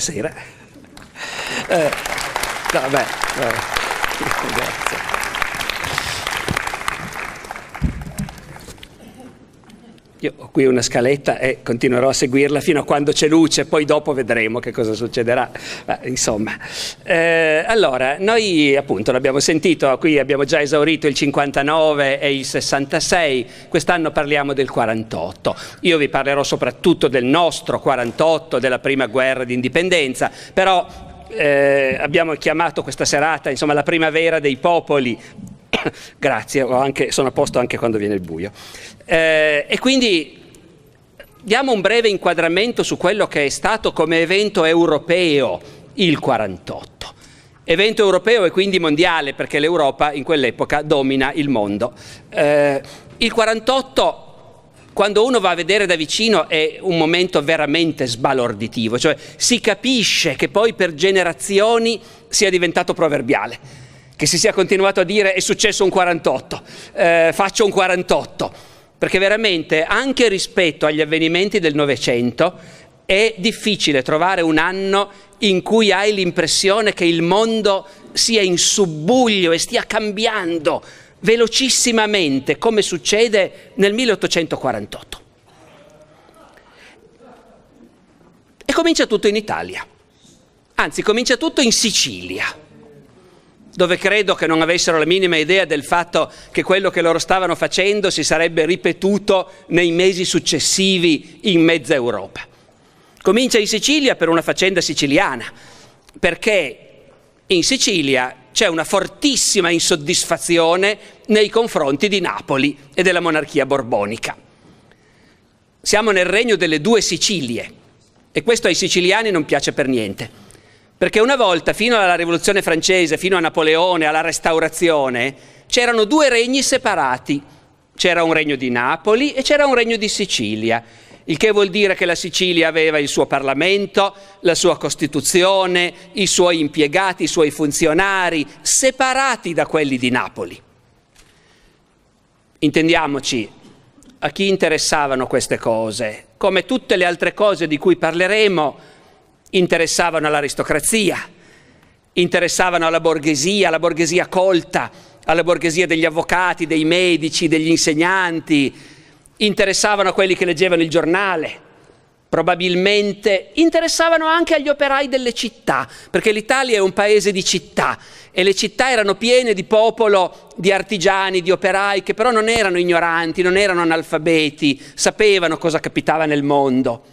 buonasera. Eh, no, beh, beh. qui una scaletta e continuerò a seguirla fino a quando c'è luce, poi dopo vedremo che cosa succederà. Ma, insomma, eh, allora, noi appunto l'abbiamo sentito, qui abbiamo già esaurito il 59 e il 66, quest'anno parliamo del 48. Io vi parlerò soprattutto del nostro 48, della prima guerra d'indipendenza, però eh, abbiamo chiamato questa serata insomma, la primavera dei popoli. Grazie, anche, sono a posto anche quando viene il buio. Eh, e quindi Diamo un breve inquadramento su quello che è stato come evento europeo il 48. Evento europeo e quindi mondiale perché l'Europa in quell'epoca domina il mondo. Eh, il 48 quando uno va a vedere da vicino è un momento veramente sbalorditivo, cioè si capisce che poi per generazioni sia diventato proverbiale, che si sia continuato a dire è successo un 48, eh, faccio un 48 perché veramente anche rispetto agli avvenimenti del Novecento è difficile trovare un anno in cui hai l'impressione che il mondo sia in subbuglio e stia cambiando velocissimamente come succede nel 1848. E comincia tutto in Italia, anzi comincia tutto in Sicilia dove credo che non avessero la minima idea del fatto che quello che loro stavano facendo si sarebbe ripetuto nei mesi successivi in mezza Europa. Comincia in Sicilia per una faccenda siciliana, perché in Sicilia c'è una fortissima insoddisfazione nei confronti di Napoli e della monarchia borbonica. Siamo nel regno delle due Sicilie e questo ai siciliani non piace per niente. Perché una volta, fino alla Rivoluzione francese, fino a Napoleone, alla Restaurazione, c'erano due regni separati. C'era un regno di Napoli e c'era un regno di Sicilia il che vuol dire che la Sicilia aveva il suo Parlamento, la sua Costituzione, i suoi impiegati, i suoi funzionari, separati da quelli di Napoli. Intendiamoci, a chi interessavano queste cose? Come tutte le altre cose di cui parleremo, interessavano all'aristocrazia, interessavano alla borghesia, alla borghesia colta, alla borghesia degli avvocati, dei medici, degli insegnanti, interessavano a quelli che leggevano il giornale, probabilmente interessavano anche agli operai delle città, perché l'Italia è un paese di città e le città erano piene di popolo, di artigiani, di operai che però non erano ignoranti, non erano analfabeti, sapevano cosa capitava nel mondo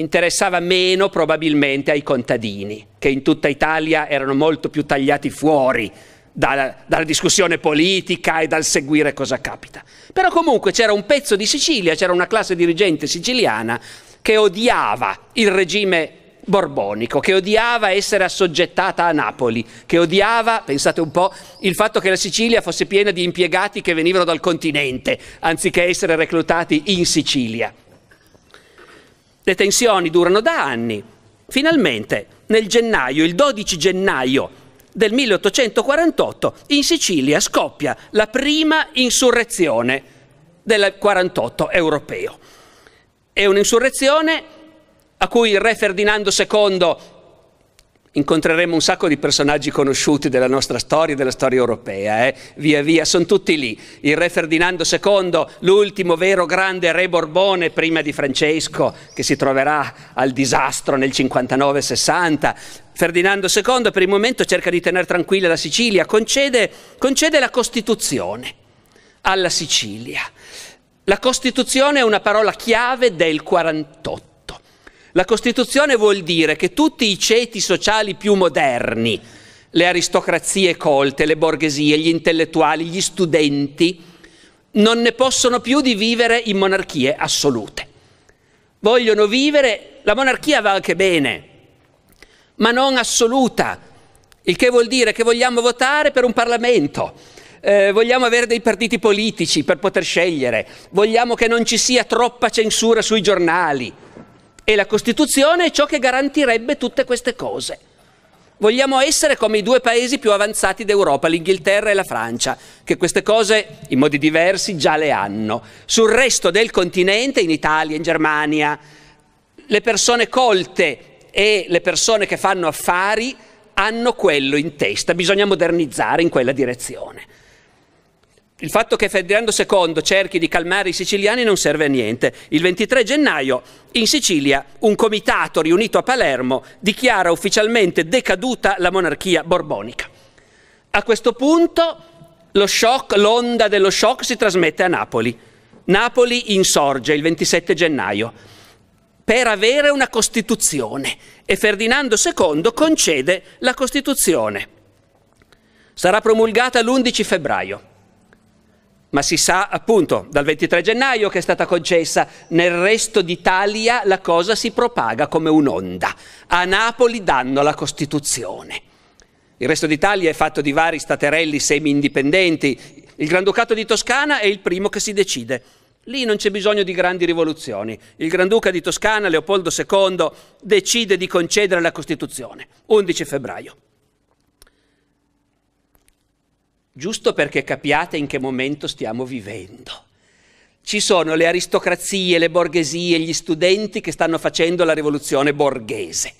interessava meno probabilmente ai contadini, che in tutta Italia erano molto più tagliati fuori dalla, dalla, discussione politica e dal seguire cosa capita. Però comunque c'era un pezzo di Sicilia, c'era una classe dirigente siciliana che odiava il regime borbonico, che odiava essere assoggettata a Napoli, che odiava, pensate un po', il fatto che la Sicilia fosse piena di impiegati che venivano dal continente, anziché essere reclutati in Sicilia. Le tensioni durano da anni. Finalmente, nel gennaio, il 12 gennaio del 1848, in Sicilia scoppia la prima insurrezione del 48 europeo. È un'insurrezione a cui il re Ferdinando II incontreremo un sacco di personaggi conosciuti della nostra storia e della storia europea, eh? via via, sono tutti lì. Il re Ferdinando II, l'ultimo vero grande re Borbone prima di Francesco, che si troverà al disastro nel 59-60. Ferdinando II per il momento cerca di tenere tranquilla la Sicilia, concede, concede la Costituzione alla Sicilia. La Costituzione è una parola chiave del 48. La Costituzione vuol dire che tutti i ceti sociali più moderni, le aristocrazie colte, le borghesie, gli intellettuali, gli studenti, non ne possono più di vivere in monarchie assolute. Vogliono vivere, la monarchia va anche bene, ma non assoluta, il che vuol dire che vogliamo votare per un Parlamento, eh, vogliamo avere dei partiti politici per poter scegliere, vogliamo che non ci sia troppa censura sui giornali. E la Costituzione è ciò che garantirebbe tutte queste cose. Vogliamo essere come i due paesi più avanzati d'Europa, l'Inghilterra e la Francia, che queste cose in modi diversi già le hanno. Sul resto del continente, in Italia, in Germania, le persone colte e le persone che fanno affari hanno quello in testa, bisogna modernizzare in quella direzione il fatto che Ferdinando II cerchi di calmare i siciliani non serve a niente. Il 23 gennaio in Sicilia un comitato riunito a Palermo dichiara ufficialmente decaduta la monarchia borbonica. A questo punto shock, l'onda dello shock si trasmette a Napoli. Napoli insorge il 27 gennaio per avere una Costituzione e Ferdinando II concede la Costituzione. Sarà promulgata l'11 febbraio ma si sa appunto dal 23 gennaio che è stata concessa, nel resto d'Italia la cosa si propaga come un'onda. A Napoli danno la Costituzione. Il resto d'Italia è fatto di vari staterelli semi-indipendenti. Il Granducato di Toscana è il primo che si decide. Lì non c'è bisogno di grandi rivoluzioni. Il Granduca di Toscana, Leopoldo II, decide di concedere la Costituzione, 11 febbraio. giusto perché capiate in che momento stiamo vivendo. Ci sono le aristocrazie, le borghesie, gli studenti che stanno facendo la rivoluzione borghese.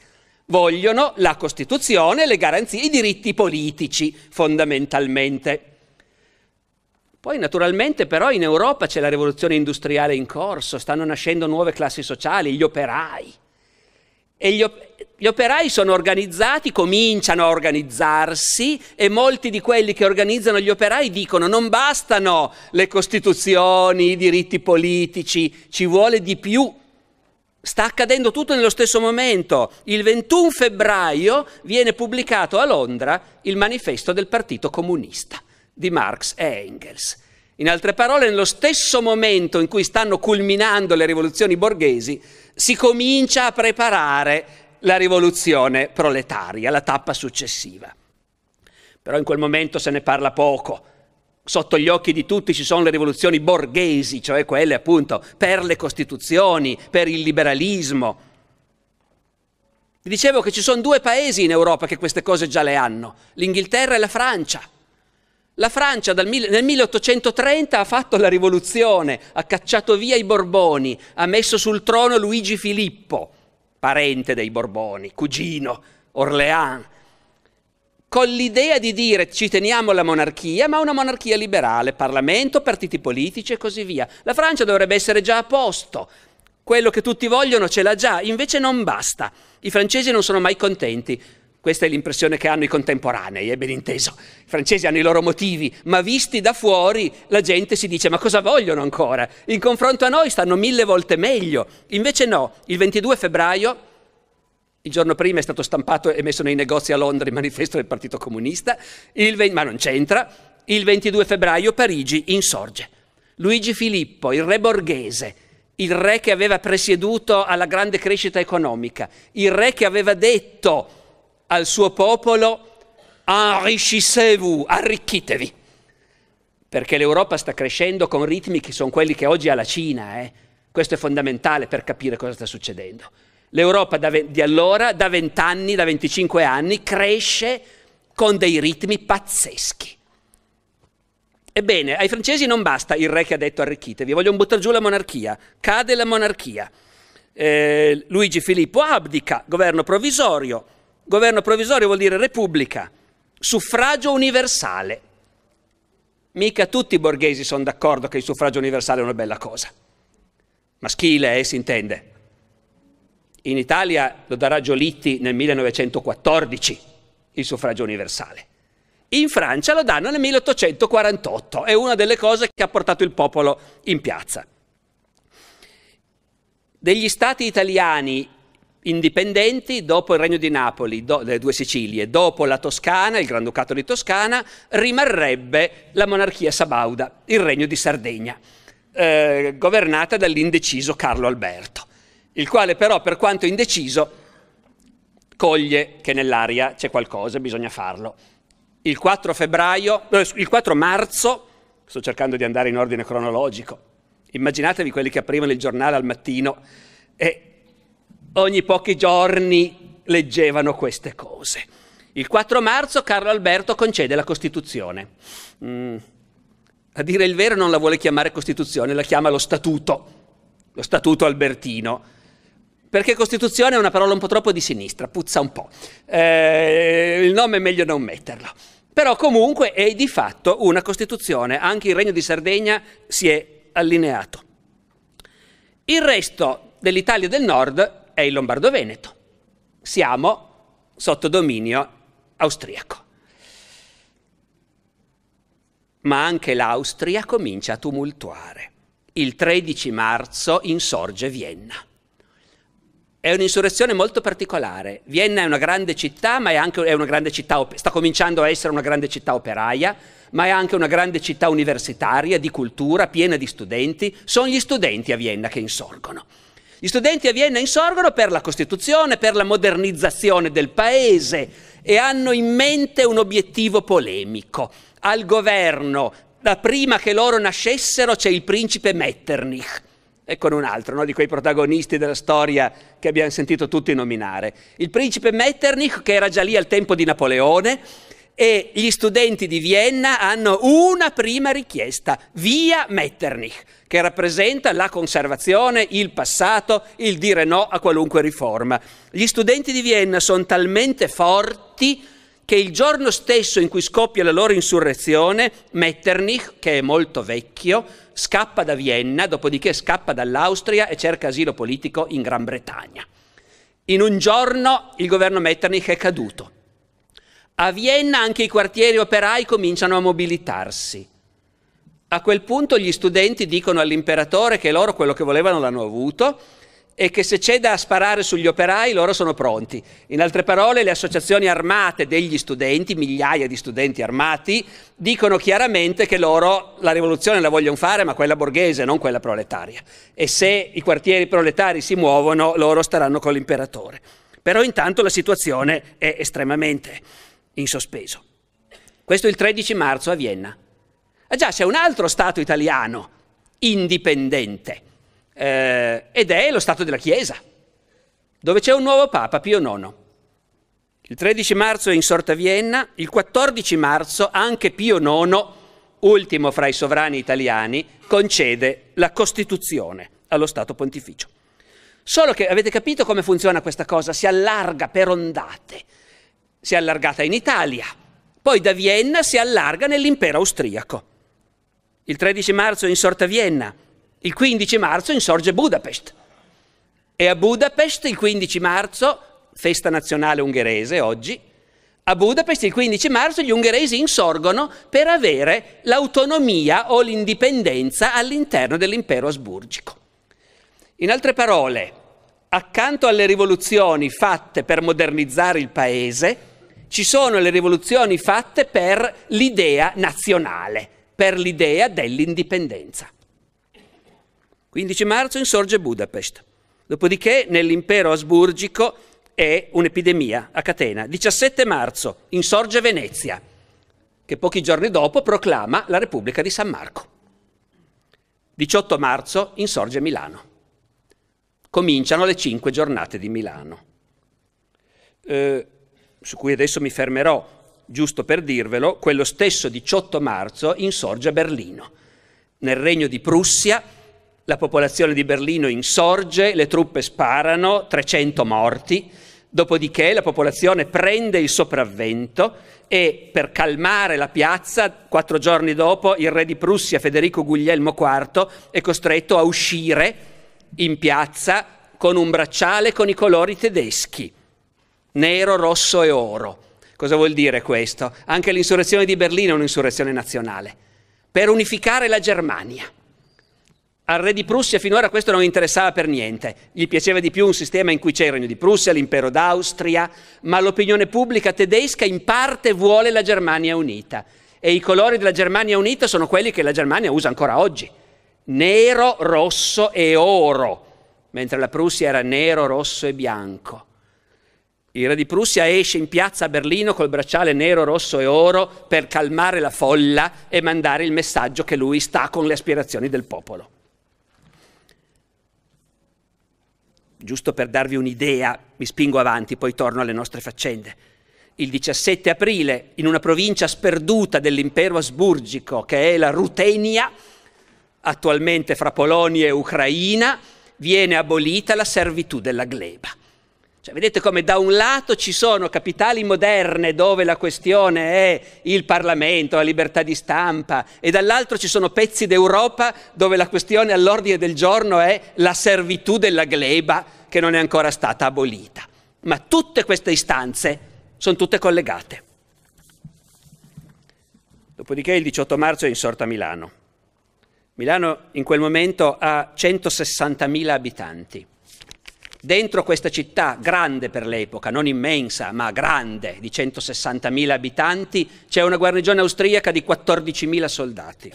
Vogliono la Costituzione, le garanzie, i diritti politici fondamentalmente. Poi naturalmente però in Europa c'è la rivoluzione industriale in corso, stanno nascendo nuove classi sociali, gli operai e gli, op- gli operai sono organizzati, cominciano a organizzarsi e molti di quelli che organizzano gli operai dicono non bastano le costituzioni, i diritti politici, ci vuole di più. Sta accadendo tutto nello stesso momento. Il 21 febbraio viene pubblicato a Londra il manifesto del Partito Comunista di Marx e Engels. In altre parole, nello stesso momento in cui stanno culminando le rivoluzioni borghesi, si comincia a preparare la rivoluzione proletaria, la tappa successiva. Però in quel momento se ne parla poco. Sotto gli occhi di tutti ci sono le rivoluzioni borghesi, cioè quelle appunto per le costituzioni, per il liberalismo. Vi dicevo che ci sono due paesi in Europa che queste cose già le hanno, l'Inghilterra e la Francia. La Francia dal, nel 1830 ha fatto la rivoluzione, ha cacciato via i Borboni, ha messo sul trono Luigi Filippo, parente dei Borboni, cugino, Orléans, con l'idea di dire ci teniamo la monarchia, ma una monarchia liberale, Parlamento, partiti politici e così via. La Francia dovrebbe essere già a posto, quello che tutti vogliono ce l'ha già, invece non basta. I francesi non sono mai contenti questa è l'impressione che hanno i contemporanei, è ben inteso. I francesi hanno i loro motivi, ma visti da fuori la gente si dice ma cosa vogliono ancora? In confronto a noi stanno mille volte meglio. Invece no, il 22 febbraio, il giorno prima è stato stampato e messo nei negozi a Londra il manifesto del Partito Comunista, 20, ma non c'entra, il 22 febbraio Parigi insorge. Luigi Filippo, il re borghese, il re che aveva presieduto alla grande crescita economica, il re che aveva detto al suo popolo, enrichissez-vous, arricchitevi, perché l'Europa sta crescendo con ritmi che sono quelli che oggi ha la Cina, eh? questo è fondamentale per capire cosa sta succedendo. L'Europa di allora, da 20 anni, da 25 anni, cresce con dei ritmi pazzeschi. Ebbene, ai francesi non basta il re che ha detto arricchitevi, vogliono buttare giù la monarchia, cade la monarchia. Eh, Luigi Filippo abdica, governo provvisorio, Governo provvisorio vuol dire repubblica, suffragio universale. Mica tutti i borghesi sono d'accordo che il suffragio universale è una bella cosa. Maschile, eh, si intende. In Italia lo darà Giolitti nel 1914, il suffragio universale. In Francia lo danno nel 1848, è una delle cose che ha portato il popolo in piazza. Degli stati italiani indipendenti dopo il Regno di Napoli, do, le due Sicilie, dopo la Toscana, il Granducato di Toscana, rimarrebbe la monarchia sabauda, il Regno di Sardegna, eh, governata dall'indeciso Carlo Alberto, il quale però per quanto indeciso coglie che nell'aria c'è qualcosa, bisogna farlo. Il 4, febbraio, eh, il 4 marzo, sto cercando di andare in ordine cronologico, immaginatevi quelli che aprivano il giornale al mattino e ogni pochi giorni leggevano queste cose. Il 4 marzo Carlo Alberto concede la Costituzione. Mm. A dire il vero non la vuole chiamare Costituzione, la chiama lo Statuto, lo Statuto albertino. Perché Costituzione è una parola un po' troppo di sinistra, puzza un po'. Eh, il nome è meglio non metterlo. Però comunque è di fatto una Costituzione, anche il Regno di Sardegna si è allineato. Il resto dell'Italia del Nord è il Lombardo-Veneto. Siamo sotto dominio austriaco. Ma anche l'Austria comincia a tumultuare. Il 13 marzo insorge Vienna. È un'insurrezione molto particolare. Vienna è una grande città, ma è anche è una grande città, sta cominciando a essere una grande città operaia, ma è anche una grande città universitaria, di cultura, piena di studenti. Sono gli studenti a Vienna che insorgono. Gli studenti a Vienna insorgono per la Costituzione, per la modernizzazione del paese e hanno in mente un obiettivo polemico. Al governo, da prima che loro nascessero, c'è il principe Metternich. Eccone un altro no? di quei protagonisti della storia che abbiamo sentito tutti nominare. Il principe Metternich, che era già lì al tempo di Napoleone, e gli studenti di Vienna hanno una prima richiesta, via Metternich, che rappresenta la conservazione, il passato, il dire no a qualunque riforma. Gli studenti di Vienna sono talmente forti che il giorno stesso in cui scoppia la loro insurrezione, Metternich, che è molto vecchio, scappa da Vienna, dopodiché scappa dall'Austria e cerca asilo politico in Gran Bretagna. In un giorno il governo Metternich è caduto a Vienna anche i quartieri operai cominciano a mobilitarsi. A quel punto gli studenti dicono all'imperatore che loro quello che volevano l'hanno avuto e che se c'è da sparare sugli operai loro sono pronti. In altre parole, le associazioni armate degli studenti, migliaia di studenti armati, dicono chiaramente che loro la rivoluzione la vogliono fare, ma quella borghese, non quella proletaria. E se i quartieri proletari si muovono, loro staranno con l'imperatore. Però intanto la situazione è estremamente in sospeso. Questo il 13 marzo a Vienna. Ah già, c'è un altro Stato italiano indipendente eh, ed è lo Stato della Chiesa, dove c'è un nuovo Papa, Pio IX. Il 13 marzo è insorta a Vienna, il 14 marzo anche Pio IX, ultimo fra i sovrani italiani, concede la Costituzione allo Stato pontificio. Solo che avete capito come funziona questa cosa? Si allarga per ondate si è allargata in Italia, poi da Vienna si allarga nell'impero austriaco. Il 13 marzo insorta Vienna, il 15 marzo insorge Budapest. E a Budapest il 15 marzo, festa nazionale ungherese oggi, a Budapest il 15 marzo gli ungheresi insorgono per avere l'autonomia o l'indipendenza all'interno dell'impero asburgico. In altre parole, accanto alle rivoluzioni fatte per modernizzare il paese, ci sono le rivoluzioni fatte per l'idea nazionale, per l'idea dell'indipendenza. 15 marzo insorge Budapest, dopodiché nell'impero asburgico è un'epidemia a catena. 17 marzo insorge Venezia, che pochi giorni dopo proclama la Repubblica di San Marco. 18 marzo insorge Milano. Cominciano le cinque giornate di Milano. Eh, su cui adesso mi fermerò, giusto per dirvelo, quello stesso 18 marzo insorge a Berlino. Nel regno di Prussia la popolazione di Berlino insorge, le truppe sparano, 300 morti, dopodiché la popolazione prende il sopravvento e per calmare la piazza, quattro giorni dopo, il re di Prussia Federico Guglielmo IV è costretto a uscire in piazza con un bracciale con i colori tedeschi nero, rosso e oro. Cosa vuol dire questo? Anche l'insurrezione di Berlino è un'insurrezione nazionale, per unificare la Germania. Al re di Prussia finora questo non interessava per niente, gli piaceva di più un sistema in cui c'è il regno di Prussia, l'impero d'Austria, ma l'opinione pubblica tedesca in parte vuole la Germania unita e i colori della Germania unita sono quelli che la Germania usa ancora oggi, nero, rosso e oro, mentre la Prussia era nero, rosso e bianco. Il re di Prussia esce in piazza a Berlino col bracciale nero, rosso e oro per calmare la folla e mandare il messaggio che lui sta con le aspirazioni del popolo. Giusto per darvi un'idea, mi spingo avanti, poi torno alle nostre faccende. Il 17 aprile, in una provincia sperduta dell'impero asburgico, che è la Rutenia, attualmente fra Polonia e Ucraina, viene abolita la servitù della gleba cioè, vedete come da un lato ci sono capitali moderne dove la questione è il Parlamento, la libertà di stampa, e dall'altro ci sono pezzi d'Europa dove la questione all'ordine del giorno è la servitù della gleba che non è ancora stata abolita. Ma tutte queste istanze sono tutte collegate. Dopodiché il 18 marzo è insorta Milano. Milano in quel momento ha 160.000 abitanti dentro questa città, grande per l'epoca, non immensa, ma grande, di 160.000 abitanti, c'è una guarnigione austriaca di 14.000 soldati.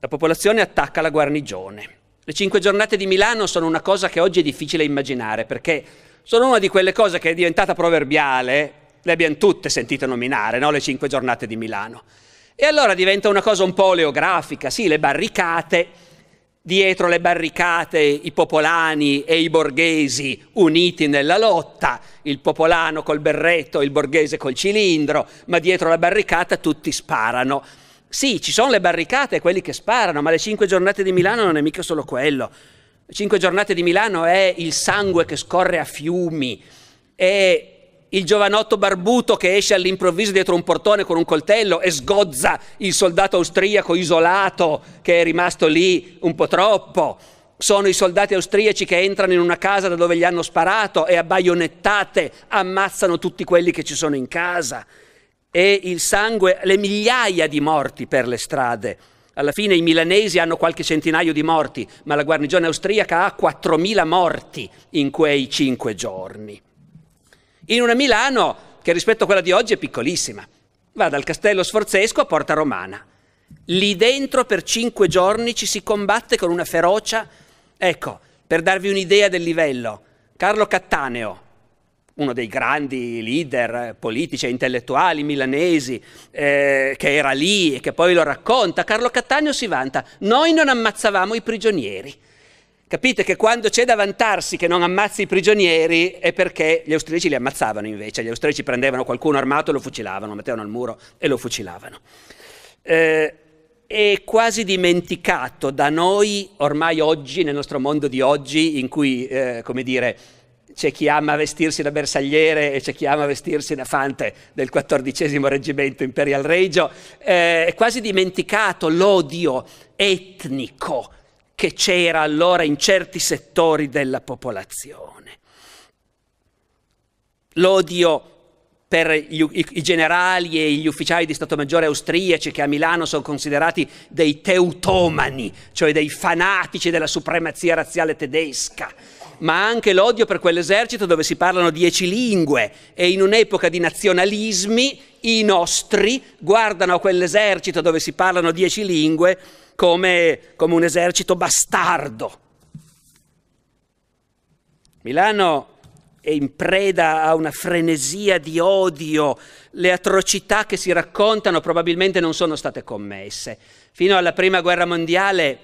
La popolazione attacca la guarnigione. Le cinque giornate di Milano sono una cosa che oggi è difficile immaginare, perché sono una di quelle cose che è diventata proverbiale, le abbiamo tutte sentite nominare, no? le cinque giornate di Milano. E allora diventa una cosa un po' oleografica, sì, le barricate, dietro le barricate i popolani e i borghesi uniti nella lotta, il popolano col berretto, il borghese col cilindro, ma dietro la barricata tutti sparano. Sì, ci sono le barricate e quelli che sparano, ma le cinque giornate di Milano non è mica solo quello. Le cinque giornate di Milano è il sangue che scorre a fiumi, è il giovanotto barbuto che esce all'improvviso dietro un portone con un coltello e sgozza il soldato austriaco isolato che è rimasto lì un po' troppo. Sono i soldati austriaci che entrano in una casa da dove gli hanno sparato e a baionettate ammazzano tutti quelli che ci sono in casa. E il sangue, le migliaia di morti per le strade. Alla fine i milanesi hanno qualche centinaio di morti, ma la guarnigione austriaca ha 4.000 morti in quei cinque giorni in una Milano che rispetto a quella di oggi è piccolissima. Va dal castello sforzesco a Porta Romana. Lì dentro per cinque giorni ci si combatte con una ferocia. Ecco, per darvi un'idea del livello, Carlo Cattaneo, uno dei grandi leader politici e intellettuali milanesi, eh, che era lì e che poi lo racconta, Carlo Cattaneo si vanta, noi non ammazzavamo i prigionieri. Capite che quando c'è da vantarsi che non ammazzi i prigionieri è perché gli austriaci li ammazzavano invece, gli austriaci prendevano qualcuno armato e lo fucilavano, lo mettevano al muro e lo fucilavano. Eh, è quasi dimenticato da noi ormai oggi, nel nostro mondo di oggi, in cui, eh, come dire, c'è chi ama vestirsi da bersagliere e c'è chi ama vestirsi da fante del XIV reggimento Imperial Regio, eh, è quasi dimenticato l'odio etnico che c'era allora in certi settori della popolazione. L'odio per gli, i, i, generali e gli ufficiali di Stato Maggiore austriaci che a Milano sono considerati dei teutomani, cioè dei fanatici della supremazia razziale tedesca, ma anche l'odio per quell'esercito dove si parlano dieci lingue e in un'epoca di nazionalismi i nostri guardano a quell'esercito dove si parlano dieci lingue come, come un esercito bastardo. Milano è in preda a una frenesia di odio, le atrocità che si raccontano probabilmente non sono state commesse. Fino alla Prima Guerra Mondiale,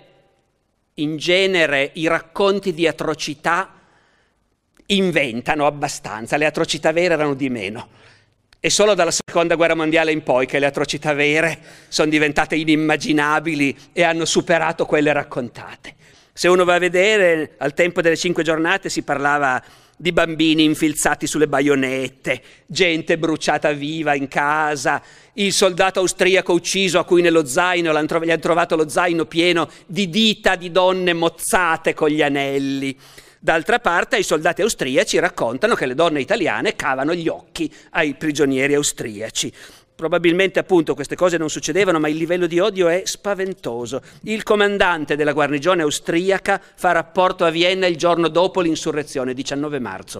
in genere, i racconti di atrocità inventano abbastanza, le atrocità vere erano di meno. È solo dalla seconda guerra mondiale in poi che le atrocità vere sono diventate inimmaginabili e hanno superato quelle raccontate. Se uno va a vedere, al tempo delle cinque giornate si parlava di bambini infilzati sulle baionette, gente bruciata viva in casa, il soldato austriaco ucciso a cui nello zaino gli hanno trovato lo zaino pieno di dita di donne mozzate con gli anelli. D'altra parte i soldati austriaci raccontano che le donne italiane cavano gli occhi ai prigionieri austriaci. Probabilmente appunto queste cose non succedevano, ma il livello di odio è spaventoso. Il comandante della guarnigione austriaca fa rapporto a Vienna il giorno dopo l'insurrezione, 19 marzo.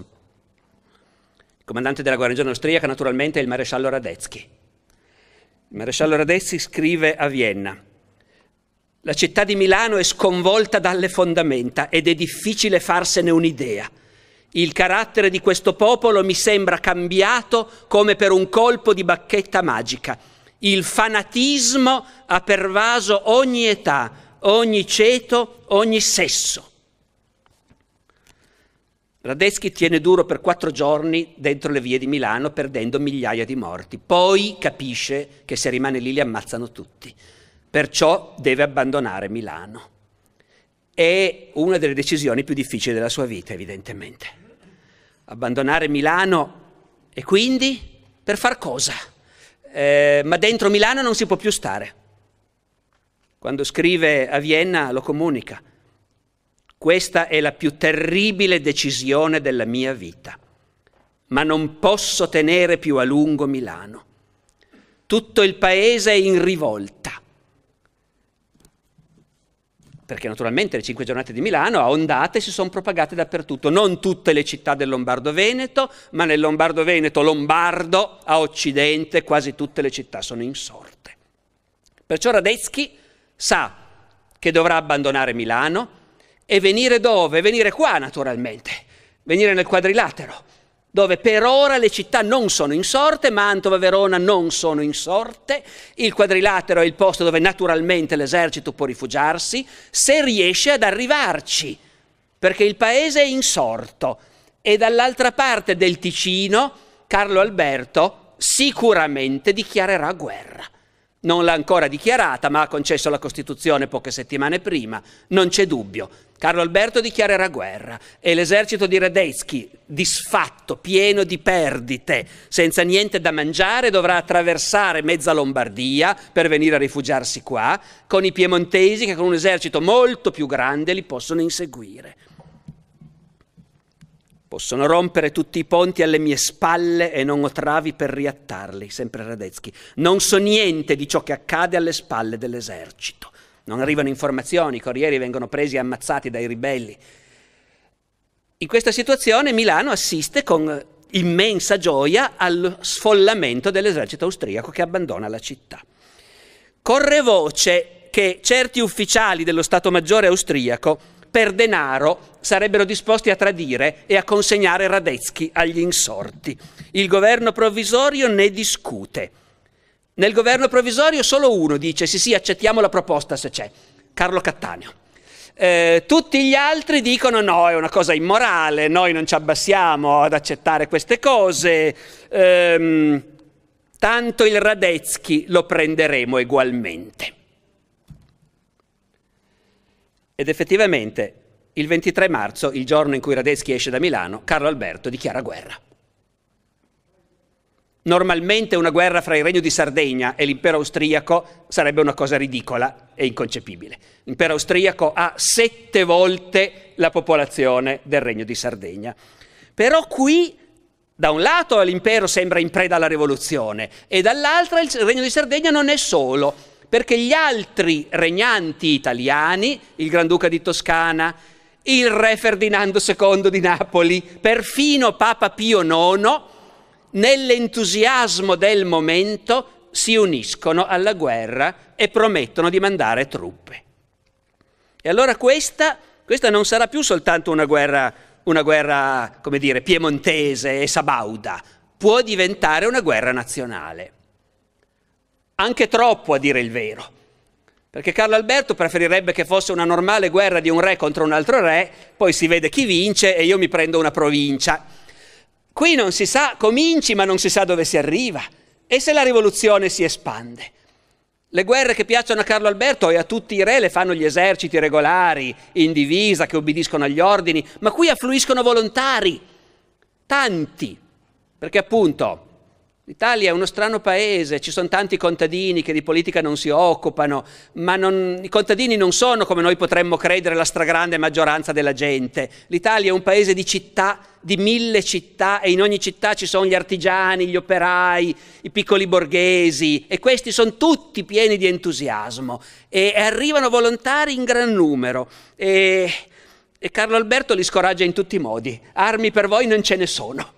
Il comandante della guarnigione austriaca naturalmente è il maresciallo Radetzky. Il maresciallo Radetzky scrive a Vienna. La città di Milano è sconvolta dalle fondamenta ed è difficile farsene un'idea. Il carattere di questo popolo mi sembra cambiato come per un colpo di bacchetta magica. Il fanatismo ha pervaso ogni età, ogni ceto, ogni sesso. Radetzky tiene duro per quattro giorni dentro le vie di Milano perdendo migliaia di morti. Poi capisce che se rimane lì li ammazzano tutti perciò deve abbandonare Milano. È una delle decisioni più difficili della sua vita, evidentemente. Abbandonare Milano e quindi per far cosa? Eh, ma dentro Milano non si può più stare. Quando scrive a Vienna lo comunica. Questa è la più terribile decisione della mia vita, ma non posso tenere più a lungo Milano. Tutto il paese è in rivolta perché naturalmente le cinque giornate di Milano a ondate si sono propagate dappertutto, non tutte le città del Lombardo-Veneto, ma nel Lombardo-Veneto lombardo a occidente quasi tutte le città sono insorte. Perciò Radetzky sa che dovrà abbandonare Milano e venire dove? Venire qua naturalmente, venire nel quadrilatero dove per ora le città non sono insorte, Mantova e Verona non sono insorte, il quadrilatero è il posto dove naturalmente l'esercito può rifugiarsi, se riesce ad arrivarci, perché il paese è insorto. E dall'altra parte del Ticino Carlo Alberto sicuramente dichiarerà guerra. Non l'ha ancora dichiarata, ma ha concesso la Costituzione poche settimane prima, non c'è dubbio. Carlo Alberto dichiarerà guerra e l'esercito di Radetzky, disfatto, pieno di perdite, senza niente da mangiare, dovrà attraversare mezza Lombardia per venire a rifugiarsi qua, con i piemontesi che con un esercito molto più grande li possono inseguire. Possono rompere tutti i ponti alle mie spalle e non ho travi per riattarli, sempre Radetzky. Non so niente di ciò che accade alle spalle dell'esercito non arrivano informazioni, i corrieri vengono presi e ammazzati dai ribelli. In questa situazione Milano assiste con immensa gioia allo sfollamento dell'esercito austriaco che abbandona la città. Corre voce che certi ufficiali dello Stato Maggiore austriaco per denaro sarebbero disposti a tradire e a consegnare Radetzky agli insorti. Il governo provvisorio ne discute. Nel governo provvisorio solo uno dice sì sì accettiamo la proposta se c'è, Carlo Cattaneo. Eh, tutti gli altri dicono no, è una cosa immorale, noi non ci abbassiamo ad accettare queste cose, ehm, tanto il Radetzky lo prenderemo egualmente. Ed effettivamente il 23 marzo, il giorno in cui Radetzky esce da Milano, Carlo Alberto dichiara guerra. Normalmente una guerra fra il Regno di Sardegna e l'impero austriaco sarebbe una cosa ridicola e inconcepibile. L'impero austriaco ha sette volte la popolazione del Regno di Sardegna. Però qui, da un lato, l'impero sembra in preda alla rivoluzione e dall'altro il Regno di Sardegna non è solo, perché gli altri regnanti italiani, il Granduca di Toscana, il Re Ferdinando II di Napoli, perfino Papa Pio IX, nell'entusiasmo del momento, si uniscono alla guerra e promettono di mandare truppe. E allora questa, questa non sarà più soltanto una guerra, una guerra, come dire, piemontese e sabauda, può diventare una guerra nazionale. Anche troppo, a dire il vero. Perché Carlo Alberto preferirebbe che fosse una normale guerra di un re contro un altro re, poi si vede chi vince e io mi prendo una provincia. Qui non si sa, cominci ma non si sa dove si arriva. E se la rivoluzione si espande? Le guerre che piacciono a Carlo Alberto e a tutti i re le fanno gli eserciti regolari, in divisa, che obbediscono agli ordini, ma qui affluiscono volontari, tanti, perché appunto l'Italia è uno strano paese, ci sono tanti contadini che di politica non si occupano, ma non, i contadini non sono come noi potremmo credere la stragrande maggioranza della gente. L'Italia è un paese di città di mille città e in ogni città ci sono gli artigiani, gli operai, i piccoli borghesi e questi sono tutti pieni di entusiasmo e arrivano volontari in gran numero e, e Carlo Alberto li scoraggia in tutti i modi, armi per voi non ce ne sono,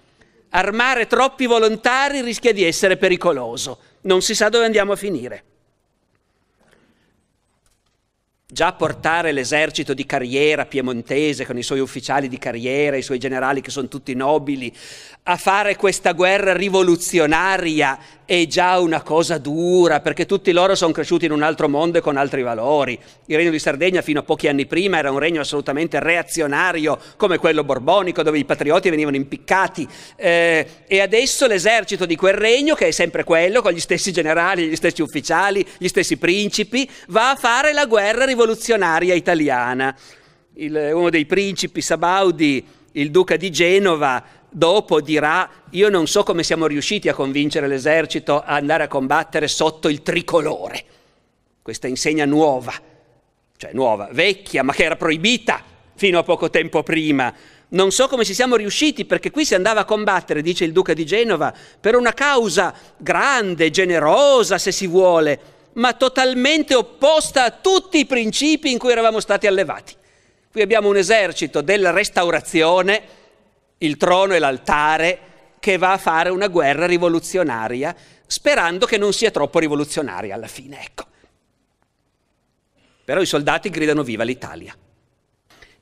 armare troppi volontari rischia di essere pericoloso, non si sa dove andiamo a finire. Già portare l'esercito di carriera piemontese con i suoi ufficiali di carriera, i suoi generali che sono tutti nobili, a fare questa guerra rivoluzionaria è già una cosa dura, perché tutti loro sono cresciuti in un altro mondo e con altri valori. Il regno di Sardegna fino a pochi anni prima era un regno assolutamente reazionario, come quello borbonico, dove i patrioti venivano impiccati. Eh, e adesso l'esercito di quel regno, che è sempre quello, con gli stessi generali, gli stessi ufficiali, gli stessi principi, va a fare la guerra rivoluzionaria italiana. Il, uno dei principi sabaudi, il duca di Genova, dopo dirà io non so come siamo riusciti a convincere l'esercito a andare a combattere sotto il tricolore. Questa insegna nuova, cioè nuova, vecchia, ma che era proibita fino a poco tempo prima. Non so come ci siamo riusciti, perché qui si andava a combattere, dice il duca di Genova, per una causa grande, generosa, se si vuole, ma totalmente opposta a tutti i principi in cui eravamo stati allevati. Qui abbiamo un esercito della restaurazione, il trono e l'altare che va a fare una guerra rivoluzionaria, sperando che non sia troppo rivoluzionaria alla fine, ecco. Però i soldati gridano viva l'Italia.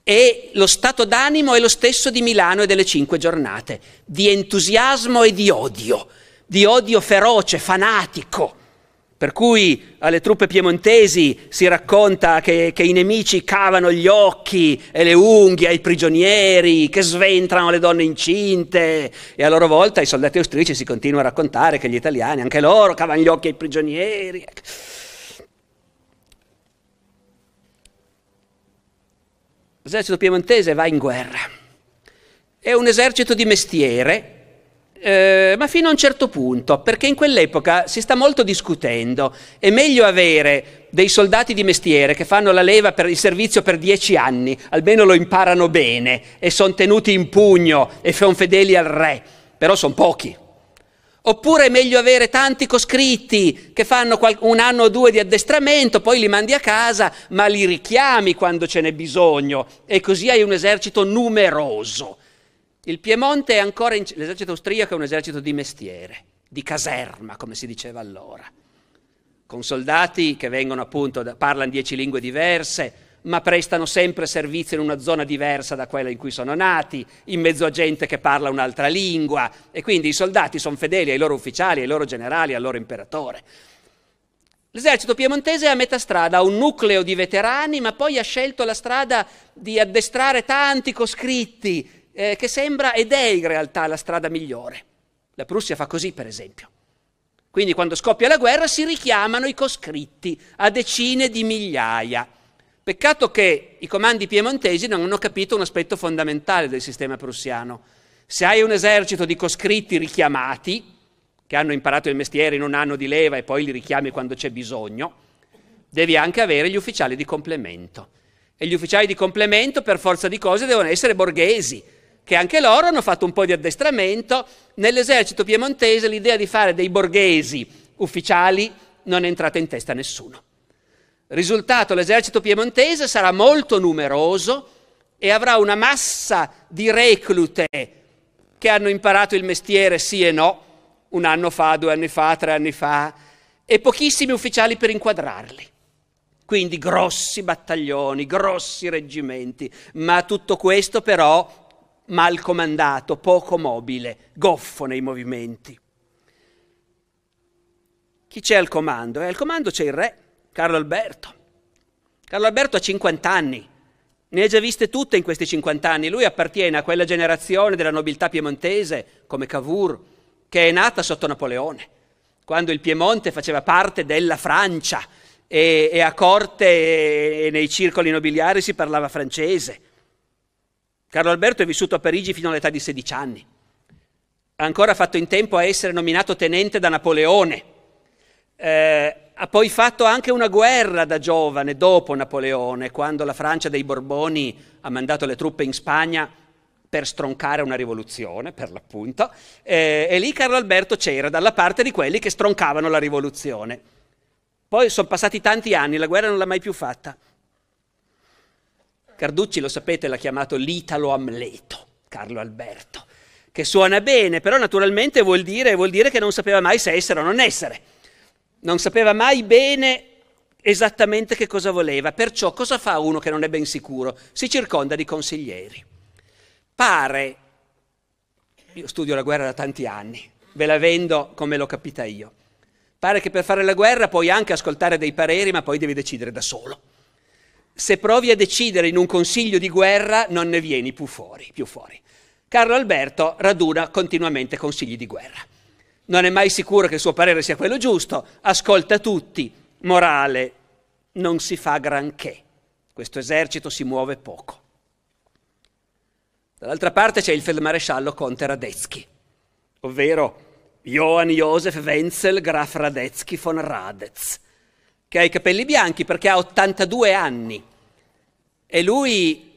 E lo stato d'animo è lo stesso di Milano e delle cinque giornate, di entusiasmo e di odio, di odio feroce, fanatico. Per cui alle truppe piemontesi si racconta che, che, i nemici cavano gli occhi e le unghie ai prigionieri, che sventrano le donne incinte e a loro volta i soldati austrici si continuano a raccontare che gli italiani, anche loro, cavano gli occhi ai prigionieri. Ecco. L'esercito piemontese va in guerra. È un esercito di mestiere eh, ma fino a un certo punto, perché in quell'epoca si sta molto discutendo, è meglio avere dei soldati di mestiere che fanno la leva per il servizio per dieci anni, almeno lo imparano bene e sono tenuti in pugno e sono fedeli al re, però sono pochi. Oppure è meglio avere tanti coscritti che fanno un anno o due di addestramento, poi li mandi a casa, ma li richiami quando ce n'è bisogno e così hai un esercito numeroso. Il Piemonte è ancora in... l'esercito austriaco è un esercito di mestiere, di caserma, come si diceva allora, con soldati che vengono appunto, da... parlano dieci lingue diverse, ma prestano sempre servizio in una zona diversa da quella in cui sono nati, in mezzo a gente che parla un'altra lingua, e quindi i soldati sono fedeli ai loro ufficiali, ai loro generali, al loro imperatore. L'esercito piemontese è a metà strada, ha un nucleo di veterani, ma poi ha scelto la strada di addestrare tanti coscritti eh, che sembra ed è in realtà la strada migliore. La Prussia fa così, per esempio. Quindi quando scoppia la guerra si richiamano i coscritti a decine di migliaia. Peccato che i comandi piemontesi non hanno capito un aspetto fondamentale del sistema prussiano. Se hai un esercito di coscritti richiamati, che hanno imparato il mestiere in un anno di leva e poi li richiami quando c'è bisogno, devi anche avere gli ufficiali di complemento. E gli ufficiali di complemento, per forza di cose, devono essere borghesi, che anche loro hanno fatto un po' di addestramento. Nell'esercito piemontese l'idea di fare dei borghesi ufficiali non è entrata in testa a nessuno. Risultato, l'esercito piemontese sarà molto numeroso e avrà una massa di reclute che hanno imparato il mestiere sì e no, un anno fa, due anni fa, tre anni fa, e pochissimi ufficiali per inquadrarli. Quindi grossi battaglioni, grossi reggimenti, ma tutto questo però mal comandato, poco mobile, goffo nei movimenti. Chi c'è al comando? Eh, al comando c'è il re, Carlo Alberto. Carlo Alberto ha 50 anni, ne ha già viste tutte in questi 50 anni. Lui appartiene a quella generazione della nobiltà piemontese, come Cavour, che è nata sotto Napoleone, quando il Piemonte faceva parte della Francia e, e a corte e, e nei circoli nobiliari si parlava francese. Carlo Alberto è vissuto a Parigi fino all'età di 16 anni. Ha ancora fatto in tempo a essere nominato tenente da Napoleone. Eh, ha poi fatto anche una guerra da giovane dopo Napoleone, quando la Francia dei Borboni ha mandato le truppe in Spagna per stroncare una rivoluzione, per l'appunto, eh, e lì Carlo Alberto c'era dalla parte di quelli che stroncavano la rivoluzione. Poi sono passati tanti anni, la guerra non l'ha mai più fatta. Carducci, lo sapete, l'ha chiamato l'Italo Amleto, Carlo Alberto, che suona bene, però naturalmente vuol dire, vuol dire che non sapeva mai se essere o non essere. Non sapeva mai bene esattamente che cosa voleva. Perciò cosa fa uno che non è ben sicuro? Si circonda di consiglieri. Pare, io studio la guerra da tanti anni, ve la vendo come l'ho capita io, pare che per fare la guerra puoi anche ascoltare dei pareri, ma poi devi decidere da solo se provi a decidere in un consiglio di guerra non ne vieni più fuori, più fuori. Carlo Alberto raduna continuamente consigli di guerra. Non è mai sicuro che il suo parere sia quello giusto, ascolta tutti, morale, non si fa granché, questo esercito si muove poco. Dall'altra parte c'è il feldmaresciallo Conte Radetzky, ovvero Johann Josef Wenzel Graf Radetzky von Radez che ha i capelli bianchi perché ha 82 anni e lui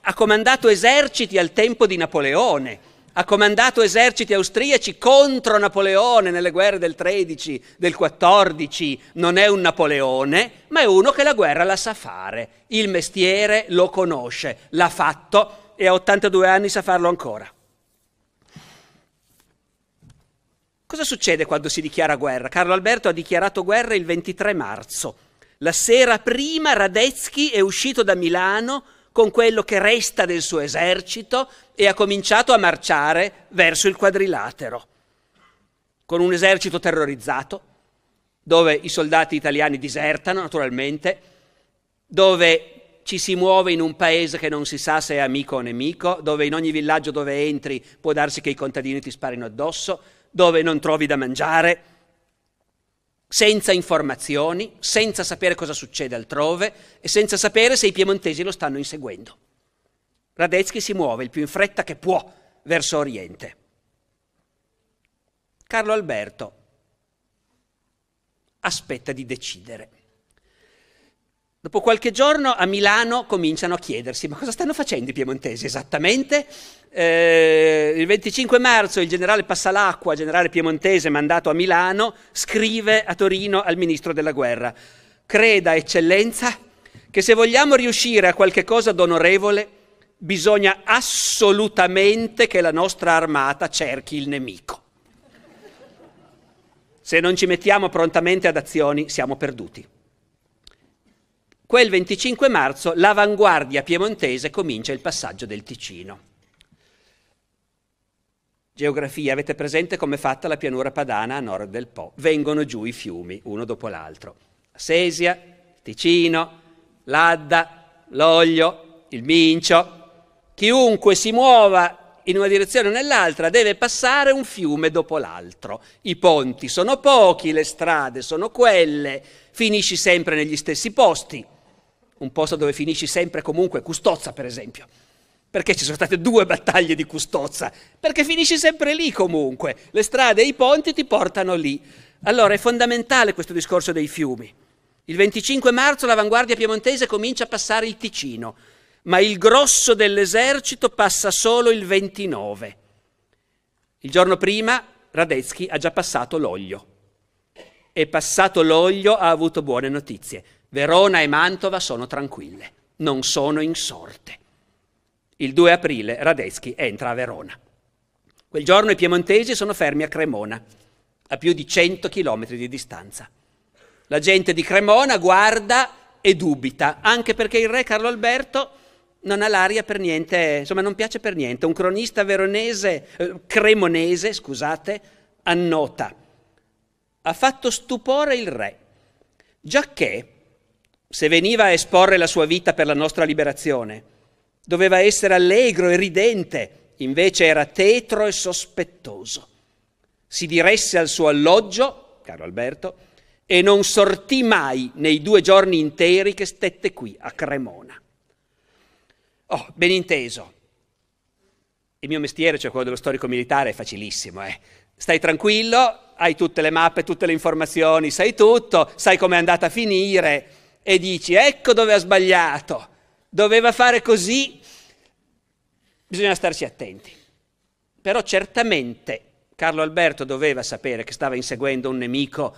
ha comandato eserciti al tempo di Napoleone, ha comandato eserciti austriaci contro Napoleone nelle guerre del 13, del 14, non è un Napoleone, ma è uno che la guerra la sa fare, il mestiere lo conosce, l'ha fatto e a 82 anni sa farlo ancora. Cosa succede quando si dichiara guerra? Carlo Alberto ha dichiarato guerra il 23 marzo. La sera prima Radetzky è uscito da Milano con quello che resta del suo esercito e ha cominciato a marciare verso il quadrilatero, con un esercito terrorizzato, dove i soldati italiani disertano naturalmente, dove ci si muove in un paese che non si sa se è amico o nemico, dove in ogni villaggio dove entri può darsi che i contadini ti sparino addosso, dove non trovi da mangiare, senza informazioni, senza sapere cosa succede altrove e senza sapere se i piemontesi lo stanno inseguendo. Radetzky si muove il più in fretta che può verso Oriente. Carlo Alberto aspetta di decidere. Dopo qualche giorno a Milano cominciano a chiedersi ma cosa stanno facendo i piemontesi esattamente? Eh, il 25 marzo il generale Passalacqua, generale piemontese mandato a Milano, scrive a Torino al ministro della guerra, creda eccellenza che se vogliamo riuscire a qualche cosa d'onorevole bisogna assolutamente che la nostra armata cerchi il nemico. Se non ci mettiamo prontamente ad azioni siamo perduti. Quel 25 marzo l'avanguardia piemontese comincia il passaggio del Ticino. Geografia, avete presente come è fatta la pianura padana a nord del Po? Vengono giù i fiumi, uno dopo l'altro. Sesia, Ticino, l'Adda, l'Oglio, il Mincio. Chiunque si muova in una direzione o nell'altra, deve passare un fiume dopo l'altro. I ponti sono pochi, le strade sono quelle, finisci sempre negli stessi posti un posto dove finisci sempre comunque, Custozza per esempio. Perché ci sono state due battaglie di Custozza? Perché finisci sempre lì comunque, le strade e i ponti ti portano lì. Allora è fondamentale questo discorso dei fiumi. Il 25 marzo l'avanguardia piemontese comincia a passare il Ticino, ma il grosso dell'esercito passa solo il 29. Il giorno prima Radetzky ha già passato l'olio. E passato l'olio ha avuto buone notizie. Verona e Mantova sono tranquille, non sono insorte. Il 2 aprile Radeschi entra a Verona. Quel giorno i piemontesi sono fermi a Cremona, a più di 100 km di distanza. La gente di Cremona guarda e dubita, anche perché il re Carlo Alberto non ha l'aria per niente, insomma non piace per niente. Un cronista veronese, eh, cremonese, scusate, annota. Ha fatto stupore il re, giacché se veniva a esporre la sua vita per la nostra liberazione, doveva essere allegro e ridente, invece era tetro e sospettoso. Si diresse al suo alloggio, caro Alberto, e non sortì mai nei due giorni interi che stette qui a Cremona. Oh, ben inteso. Il mio mestiere, cioè quello dello storico militare, è facilissimo, eh. Stai tranquillo, hai tutte le mappe, tutte le informazioni, sai tutto, sai com'è andata a finire e dici ecco dove ha sbagliato, doveva fare così, bisogna starci attenti. Però certamente Carlo Alberto doveva sapere che stava inseguendo un nemico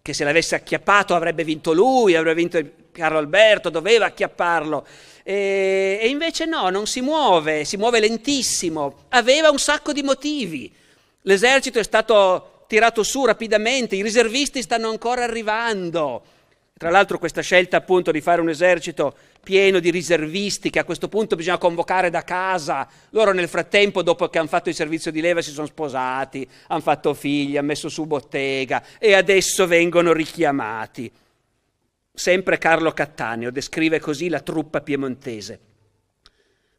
che se l'avesse acchiappato avrebbe vinto lui, avrebbe vinto Carlo Alberto, doveva acchiapparlo. E, e invece no, non si muove, si muove lentissimo, aveva un sacco di motivi. L'esercito è stato tirato su rapidamente, i riservisti stanno ancora arrivando tra l'altro questa scelta appunto di fare un esercito pieno di riservisti che a questo punto bisogna convocare da casa, loro nel frattempo dopo che hanno fatto il servizio di leva si sono sposati, hanno fatto figli, hanno messo su bottega e adesso vengono richiamati. Sempre Carlo Cattaneo descrive così la truppa piemontese.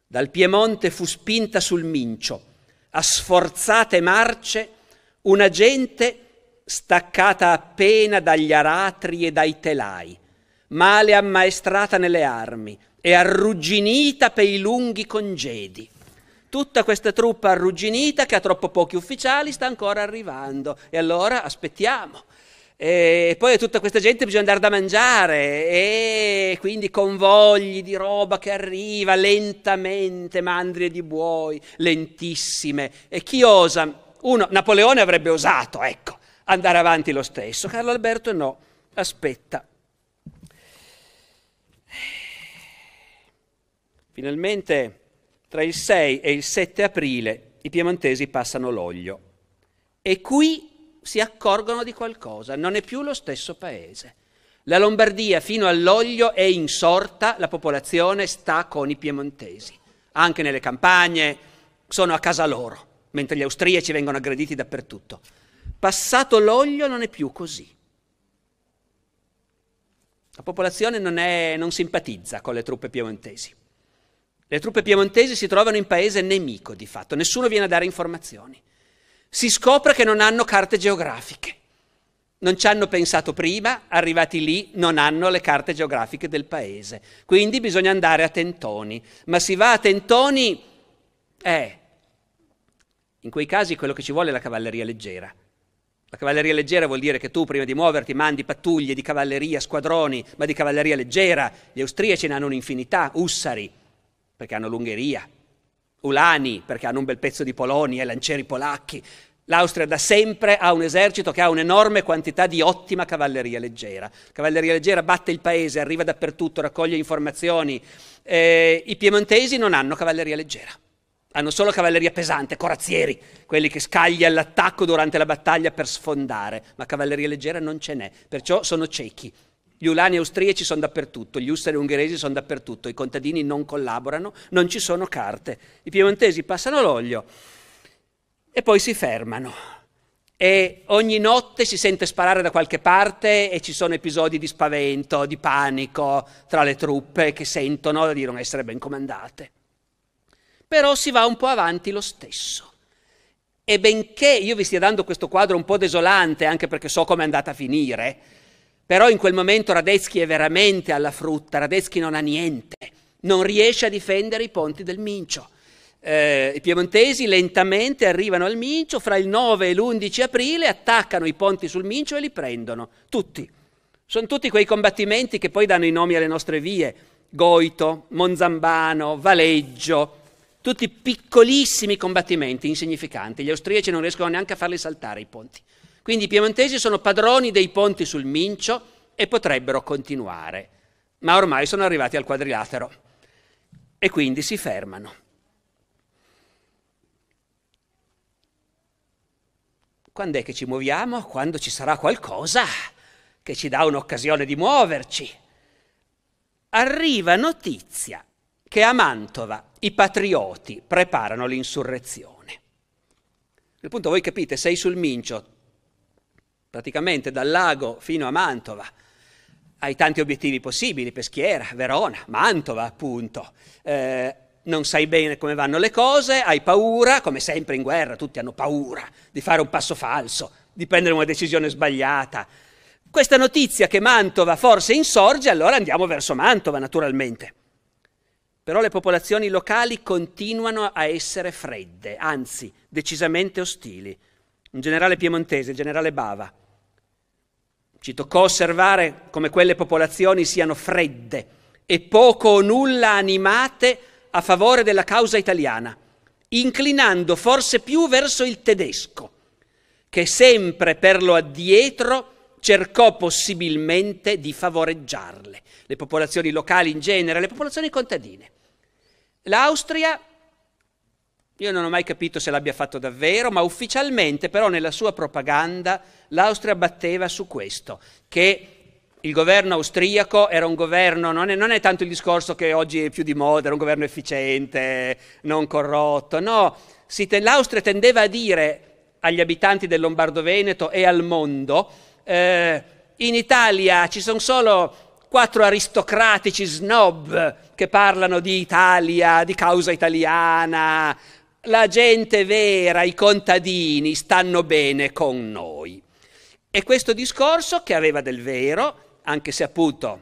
Dal Piemonte fu spinta sul Mincio, a sforzate marce, una gente staccata appena dagli aratri e dai telai, male ammaestrata nelle armi e arrugginita per i lunghi congedi. Tutta questa truppa arrugginita che ha troppo pochi ufficiali sta ancora arrivando e allora aspettiamo. E poi a tutta questa gente bisogna andare da mangiare e quindi convogli di roba che arriva lentamente, mandrie di buoi, lentissime. E chi osa? Uno, Napoleone avrebbe osato, ecco andare avanti lo stesso. Carlo Alberto no, aspetta. Finalmente tra il 6 e il 7 aprile i piemontesi passano l'olio e qui si accorgono di qualcosa, non è più lo stesso paese. La Lombardia fino all'olio è insorta, la popolazione sta con i piemontesi, anche nelle campagne sono a casa loro, mentre gli austriaci vengono aggrediti dappertutto. Passato l'olio non è più così. La popolazione non, è, non simpatizza con le truppe piemontesi. Le truppe piemontesi si trovano in paese nemico di fatto, nessuno viene a dare informazioni. Si scopre che non hanno carte geografiche. Non ci hanno pensato prima, arrivati lì non hanno le carte geografiche del paese. Quindi bisogna andare a tentoni. Ma si va a tentoni, eh, in quei casi quello che ci vuole è la cavalleria leggera. La cavalleria leggera vuol dire che tu prima di muoverti mandi pattuglie di cavalleria, squadroni, ma di cavalleria leggera. Gli austriaci ne hanno un'infinità, Ussari, perché hanno l'Ungheria, Ulani, perché hanno un bel pezzo di Polonia, lancieri polacchi. L'Austria da sempre ha un esercito che ha un'enorme quantità di ottima cavalleria leggera. Cavalleria leggera batte il paese, arriva dappertutto, raccoglie informazioni. Eh, I piemontesi non hanno cavalleria leggera hanno solo cavalleria pesante, corazzieri, quelli che scaglia l'attacco durante la battaglia per sfondare, ma cavalleria leggera non ce n'è, perciò sono ciechi. Gli ulani austriaci sono dappertutto, gli ussari ungheresi sono dappertutto, i contadini non collaborano, non ci sono carte. I piemontesi passano l'olio e poi si fermano. E ogni notte si sente sparare da qualche parte e ci sono episodi di spavento, di panico tra le truppe che sentono di non essere ben comandate però si va un po' avanti lo stesso. E benché io vi stia dando questo quadro un po' desolante, anche perché so come è andata a finire, però in quel momento Radetzky è veramente alla frutta, Radetzky non ha niente, non riesce a difendere i ponti del Mincio. Eh, I piemontesi lentamente arrivano al Mincio, fra il 9 e l'11 aprile attaccano i ponti sul Mincio e li prendono, tutti. Sono tutti quei combattimenti che poi danno i nomi alle nostre vie, Goito, Monzambano, Valeggio, tutti piccolissimi combattimenti, insignificanti. Gli austriaci non riescono neanche a farli saltare i ponti. Quindi i piemontesi sono padroni dei ponti sul Mincio e potrebbero continuare, ma ormai sono arrivati al quadrilatero e quindi si fermano. Quando è che ci muoviamo? Quando ci sarà qualcosa che ci dà un'occasione di muoverci. Arriva notizia che a Mantova i patrioti preparano l'insurrezione. Il punto voi capite, sei sul Mincio, praticamente dal lago fino a Mantova, hai tanti obiettivi possibili, Peschiera, Verona, Mantova appunto, eh, non sai bene come vanno le cose, hai paura, come sempre in guerra tutti hanno paura di fare un passo falso, di prendere una decisione sbagliata. Questa notizia che Mantova forse insorge, allora andiamo verso Mantova naturalmente. Però le popolazioni locali continuano a essere fredde, anzi decisamente ostili. Un generale piemontese, il generale Bava, ci toccò osservare come quelle popolazioni siano fredde e poco o nulla animate a favore della causa italiana, inclinando forse più verso il tedesco, che sempre per lo addietro cercò possibilmente di favoreggiarle, le popolazioni locali in genere, le popolazioni contadine. L'Austria, io non ho mai capito se l'abbia fatto davvero, ma ufficialmente però nella sua propaganda l'Austria batteva su questo, che il governo austriaco era un governo, non è, non è tanto il discorso che oggi è più di moda, era un governo efficiente, non corrotto, no, te, l'Austria tendeva a dire agli abitanti del Lombardo Veneto e al mondo, eh, in Italia ci sono solo quattro aristocratici snob che parlano di Italia, di causa italiana. La gente vera, i contadini stanno bene con noi. E questo discorso, che aveva del vero, anche se appunto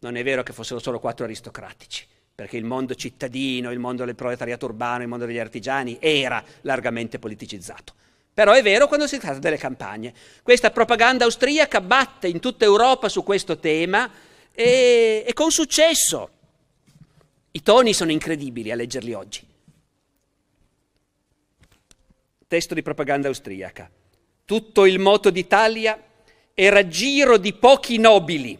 non è vero che fossero solo quattro aristocratici, perché il mondo cittadino, il mondo del proletariato urbano, il mondo degli artigiani era largamente politicizzato. Però è vero quando si tratta delle campagne. Questa propaganda austriaca batte in tutta Europa su questo tema e, e con successo. I toni sono incredibili a leggerli oggi. Testo di propaganda austriaca. Tutto il moto d'Italia era giro di pochi nobili,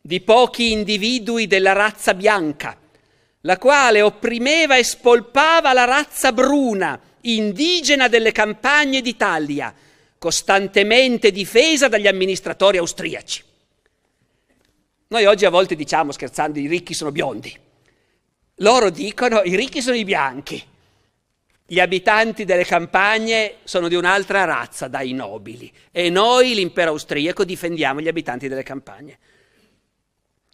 di pochi individui della razza bianca, la quale opprimeva e spolpava la razza bruna indigena delle campagne d'Italia, costantemente difesa dagli amministratori austriaci. Noi oggi a volte diciamo, scherzando, i ricchi sono biondi. Loro dicono i ricchi sono i bianchi. Gli abitanti delle campagne sono di un'altra razza dai nobili e noi, l'impero austriaco, difendiamo gli abitanti delle campagne.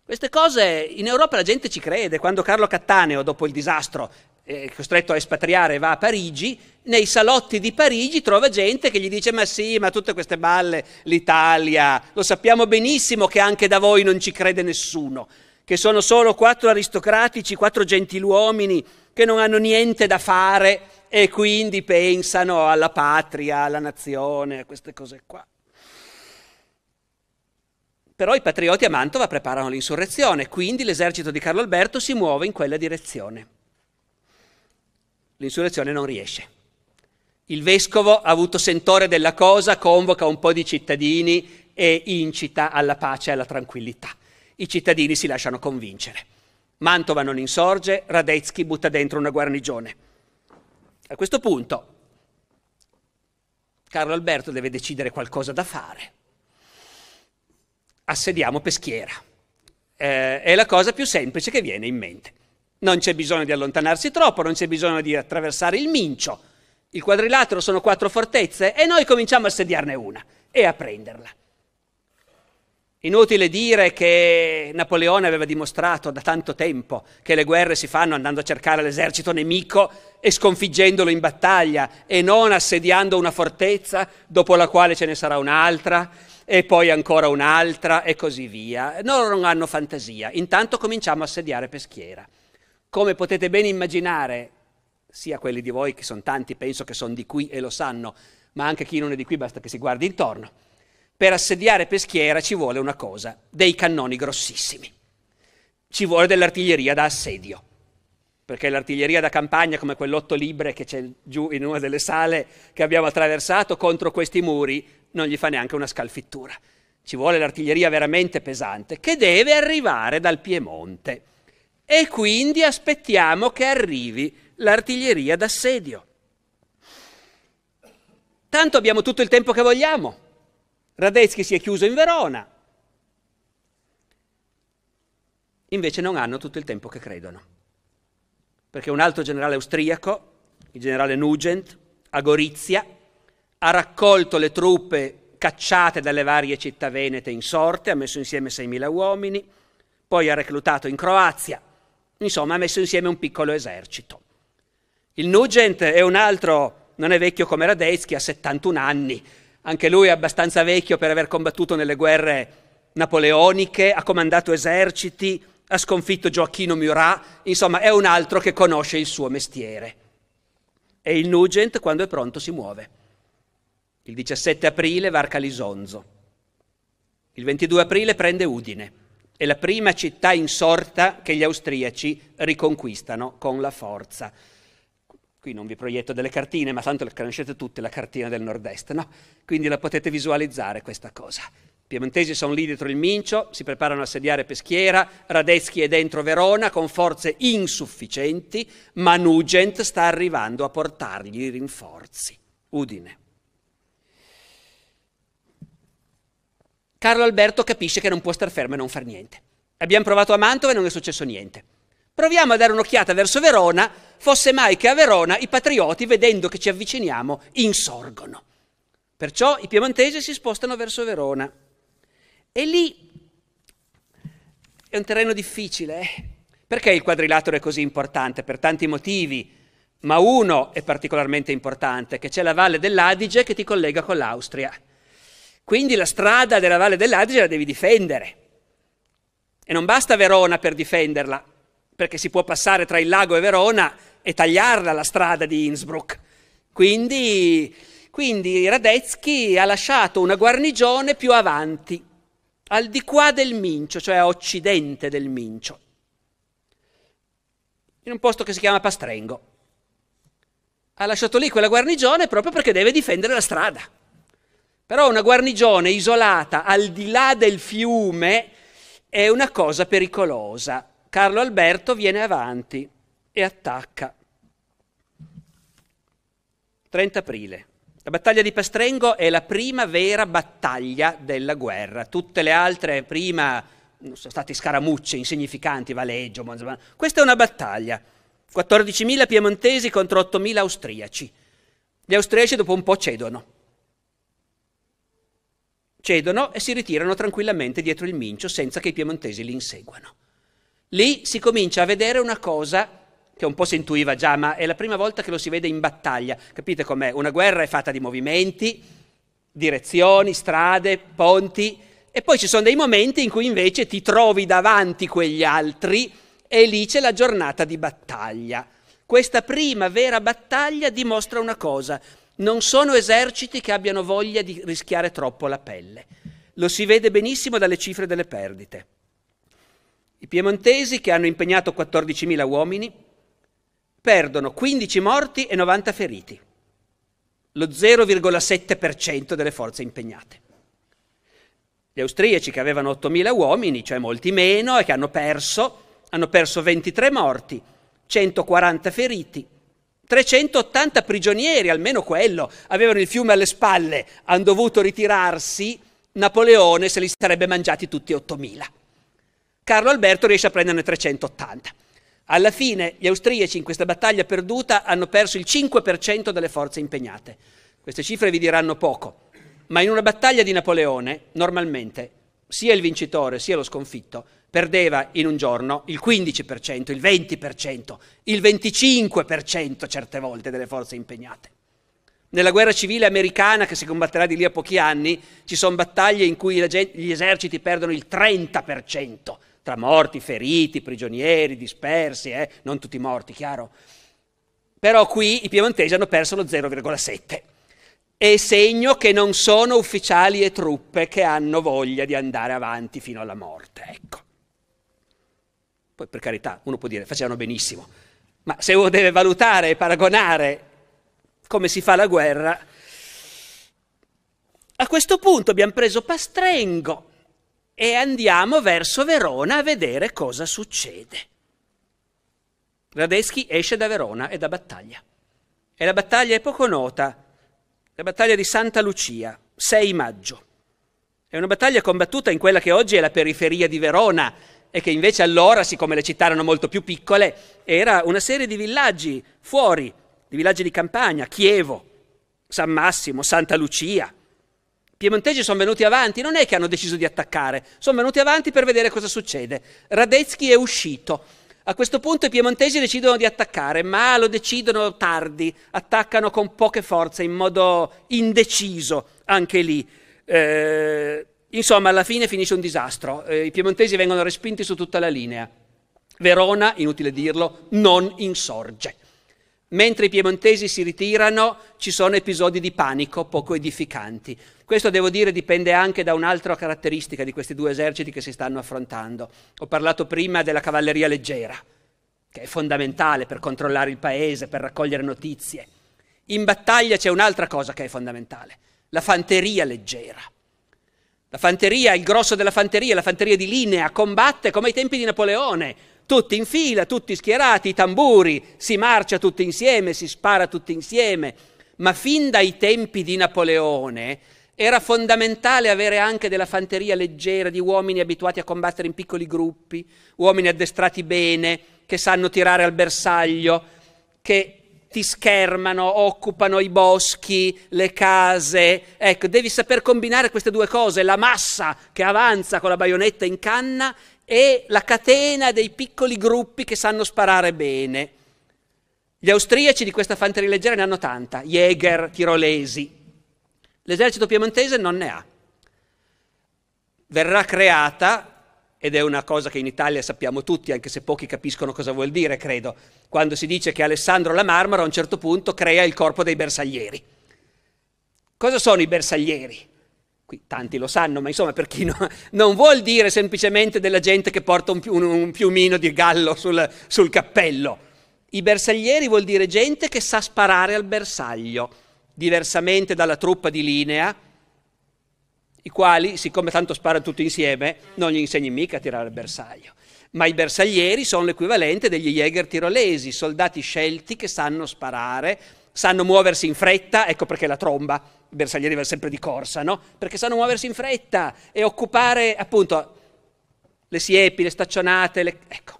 Queste cose in Europa la gente ci crede. Quando Carlo Cattaneo, dopo il disastro, eh, costretto a espatriare va a Parigi, nei salotti di Parigi trova gente che gli dice ma sì, ma tutte queste balle, l'Italia, lo sappiamo benissimo che anche da voi non ci crede nessuno, che sono solo quattro aristocratici, quattro gentiluomini che non hanno niente da fare e quindi pensano alla patria, alla nazione, a queste cose qua. Però i patrioti a Mantova preparano l'insurrezione, quindi l'esercito di Carlo Alberto si muove in quella direzione. L'insurrezione non riesce. Il vescovo ha avuto sentore della cosa, convoca un po' di cittadini e incita alla pace e alla tranquillità. I cittadini si lasciano convincere. Mantova non insorge, Radetzky butta dentro una guarnigione. A questo punto Carlo Alberto deve decidere qualcosa da fare. Assediamo Peschiera. Eh, è la cosa più semplice che viene in mente. Non c'è bisogno di allontanarsi troppo, non c'è bisogno di attraversare il mincio. Il quadrilatero sono quattro fortezze e noi cominciamo a sediarne una e a prenderla. Inutile dire che Napoleone aveva dimostrato da tanto tempo che le guerre si fanno andando a cercare l'esercito nemico e sconfiggendolo in battaglia e non assediando una fortezza dopo la quale ce ne sarà un'altra e poi ancora un'altra e così via. Loro non hanno fantasia, intanto cominciamo a assediare Peschiera. Come potete ben immaginare, sia quelli di voi che sono tanti, penso che sono di qui e lo sanno, ma anche chi non è di qui basta che si guardi intorno, per assediare Peschiera ci vuole una cosa, dei cannoni grossissimi. Ci vuole dell'artiglieria da assedio perché l'artiglieria da campagna, come quell'otto libre che c'è giù in una delle sale che abbiamo attraversato, contro questi muri non gli fa neanche una scalfittura. Ci vuole l'artiglieria veramente pesante, che deve arrivare dal Piemonte e quindi aspettiamo che arrivi l'artiglieria d'assedio. Tanto abbiamo tutto il tempo che vogliamo. Radetzky si è chiuso in Verona. Invece non hanno tutto il tempo che credono. Perché un altro generale austriaco, il generale Nugent, a Gorizia, ha raccolto le truppe cacciate dalle varie città venete in sorte, ha messo insieme 6.000 uomini, poi ha reclutato in Croazia Insomma, ha messo insieme un piccolo esercito. Il Nugent è un altro, non è vecchio come Radetzky, ha 71 anni. Anche lui è abbastanza vecchio per aver combattuto nelle guerre napoleoniche, ha comandato eserciti, ha sconfitto Gioacchino Murat, insomma è un altro che conosce il suo mestiere. E il Nugent quando è pronto si muove. Il 17 aprile varca Lisonzo, il 22 aprile prende Udine, è la prima città insorta che gli austriaci riconquistano con la forza. Qui non vi proietto delle cartine, ma tanto le conoscete tutte, la cartina del nord-est, no? Quindi la potete visualizzare questa cosa. I piemontesi sono lì dietro il Mincio, si preparano a sediare Peschiera, Radetzky è dentro Verona con forze insufficienti, ma Nugent sta arrivando a portargli i rinforzi. Udine. Carlo Alberto capisce che non può star fermo e non far niente. Abbiamo provato a Mantova e non è successo niente. Proviamo a dare un'occhiata verso Verona, fosse mai che a Verona i patrioti, vedendo che ci avviciniamo, insorgono. Perciò i piemontesi si spostano verso Verona. E lì è un terreno difficile. Eh? Perché il quadrilatero è così importante? Per tanti motivi, ma uno è particolarmente importante, che c'è la valle dell'Adige che ti collega con l'Austria. Quindi la strada della Valle dell'Adige la devi difendere. E non basta Verona per difenderla, perché si può passare tra il lago e Verona e tagliarla la strada di Innsbruck. Quindi, quindi Radetzky ha lasciato una guarnigione più avanti, al di qua del Mincio, cioè a occidente del Mincio, in un posto che si chiama Pastrengo. Ha lasciato lì quella guarnigione proprio perché deve difendere la strada. Però una guarnigione isolata al di là del fiume è una cosa pericolosa. Carlo Alberto viene avanti e attacca. 30 aprile. La battaglia di Pastrengo è la prima vera battaglia della guerra. Tutte le altre prima sono state scaramucce insignificanti, Valeggio, Monza. Questa è una battaglia. 14.000 piemontesi contro 8.000 austriaci. Gli austriaci dopo un po' cedono cedono e si ritirano tranquillamente dietro il Mincio senza che i piemontesi li inseguano. Lì si comincia a vedere una cosa che un po' si intuiva già, ma è la prima volta che lo si vede in battaglia. Capite com'è? Una guerra è fatta di movimenti, direzioni, strade, ponti, e poi ci sono dei momenti in cui invece ti trovi davanti quegli altri e lì c'è la giornata di battaglia. Questa prima vera battaglia dimostra una cosa, non sono eserciti che abbiano voglia di rischiare troppo la pelle. Lo si vede benissimo dalle cifre delle perdite. I piemontesi, che hanno impegnato 14.000 uomini, perdono 15 morti e 90 feriti, lo 0,7% delle forze impegnate. Gli austriaci, che avevano 8.000 uomini, cioè molti meno, e che hanno perso, hanno perso 23 morti, 140 feriti, 380 prigionieri, almeno quello, avevano il fiume alle spalle, hanno dovuto ritirarsi, Napoleone se li sarebbe mangiati tutti 8000. Carlo Alberto riesce a prenderne 380. Alla fine gli austriaci in questa battaglia perduta hanno perso il 5% delle forze impegnate. Queste cifre vi diranno poco, ma in una battaglia di Napoleone normalmente sia il vincitore sia lo sconfitto perdeva in un giorno il 15%, il 20%, il 25% certe volte delle forze impegnate. Nella guerra civile americana che si combatterà di lì a pochi anni ci sono battaglie in cui gli eserciti perdono il 30%, tra morti, feriti, prigionieri, dispersi, eh? non tutti morti, chiaro. Però qui i piemontesi hanno perso lo 0,7%. È segno che non sono ufficiali e truppe che hanno voglia di andare avanti fino alla morte, ecco. Poi per carità, uno può dire facevano benissimo, ma se uno deve valutare e paragonare come si fa la guerra, a questo punto abbiamo preso Pastrengo e andiamo verso Verona a vedere cosa succede. Radeschi esce da Verona e da battaglia. E la battaglia è poco nota, la battaglia di Santa Lucia, 6 maggio. È una battaglia combattuta in quella che oggi è la periferia di Verona, e che invece allora, siccome le città erano molto più piccole, era una serie di villaggi fuori, di villaggi di campagna, Chievo, San Massimo, Santa Lucia. I piemontesi sono venuti avanti, non è che hanno deciso di attaccare, sono venuti avanti per vedere cosa succede. Radetzky è uscito. A questo punto i piemontesi decidono di attaccare, ma lo decidono tardi, attaccano con poche forze, in modo indeciso anche lì. Eh, Insomma, alla fine finisce un disastro. Eh, I piemontesi vengono respinti su tutta la linea. Verona, inutile dirlo, non insorge. Mentre i piemontesi si ritirano, ci sono episodi di panico poco edificanti. Questo, devo dire, dipende anche da un'altra caratteristica di questi due eserciti che si stanno affrontando. Ho parlato prima della cavalleria leggera, che è fondamentale per controllare il paese, per raccogliere notizie. In battaglia c'è un'altra cosa che è fondamentale, la fanteria leggera. La fanteria, il grosso della fanteria, la fanteria di linea, combatte come ai tempi di Napoleone, tutti in fila, tutti schierati, i tamburi, si marcia tutti insieme, si spara tutti insieme. Ma fin dai tempi di Napoleone era fondamentale avere anche della fanteria leggera, di uomini abituati a combattere in piccoli gruppi, uomini addestrati bene, che sanno tirare al bersaglio, che ti schermano, occupano i boschi, le case. Ecco, devi saper combinare queste due cose, la massa che avanza con la baionetta in canna e la catena dei piccoli gruppi che sanno sparare bene. Gli austriaci di questa fanteria leggera ne hanno tanta, Jäger, tirolesi. L'esercito piemontese non ne ha. Verrà creata ed è una cosa che in Italia sappiamo tutti, anche se pochi capiscono cosa vuol dire, credo, quando si dice che Alessandro la Marmara a un certo punto crea il corpo dei bersaglieri. Cosa sono i bersaglieri? Qui tanti lo sanno, ma insomma per chi no, non vuol dire semplicemente della gente che porta un, un, un piumino di gallo sul, sul cappello. I bersaglieri vuol dire gente che sa sparare al bersaglio, diversamente dalla truppa di linea, i quali, siccome tanto sparano tutti insieme, non gli insegni mica a tirare il bersaglio. Ma i bersaglieri sono l'equivalente degli Jäger tirolesi, soldati scelti che sanno sparare, sanno muoversi in fretta, ecco perché la tromba, i bersaglieri vanno sempre di corsa, no? Perché sanno muoversi in fretta e occupare appunto le siepi, le staccionate, le... ecco.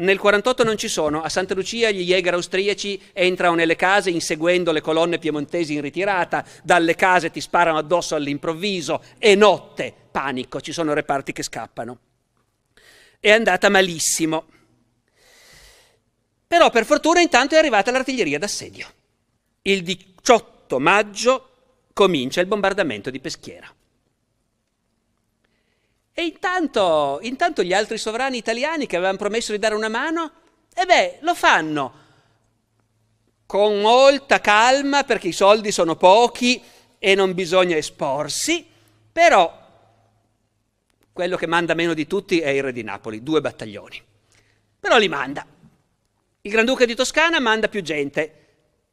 Nel 48 non ci sono, a Santa Lucia gli Jäger austriaci entrano nelle case inseguendo le colonne piemontesi in ritirata, dalle case ti sparano addosso all'improvviso, e notte, panico, ci sono reparti che scappano. È andata malissimo. Però per fortuna intanto è arrivata l'artiglieria d'assedio. Il 18 maggio comincia il bombardamento di Peschiera. E intanto, intanto gli altri sovrani italiani che avevano promesso di dare una mano, e beh, lo fanno con molta calma perché i soldi sono pochi e non bisogna esporsi, però quello che manda meno di tutti è il re di Napoli, due battaglioni. Però li manda. Il Granduca di Toscana manda più gente,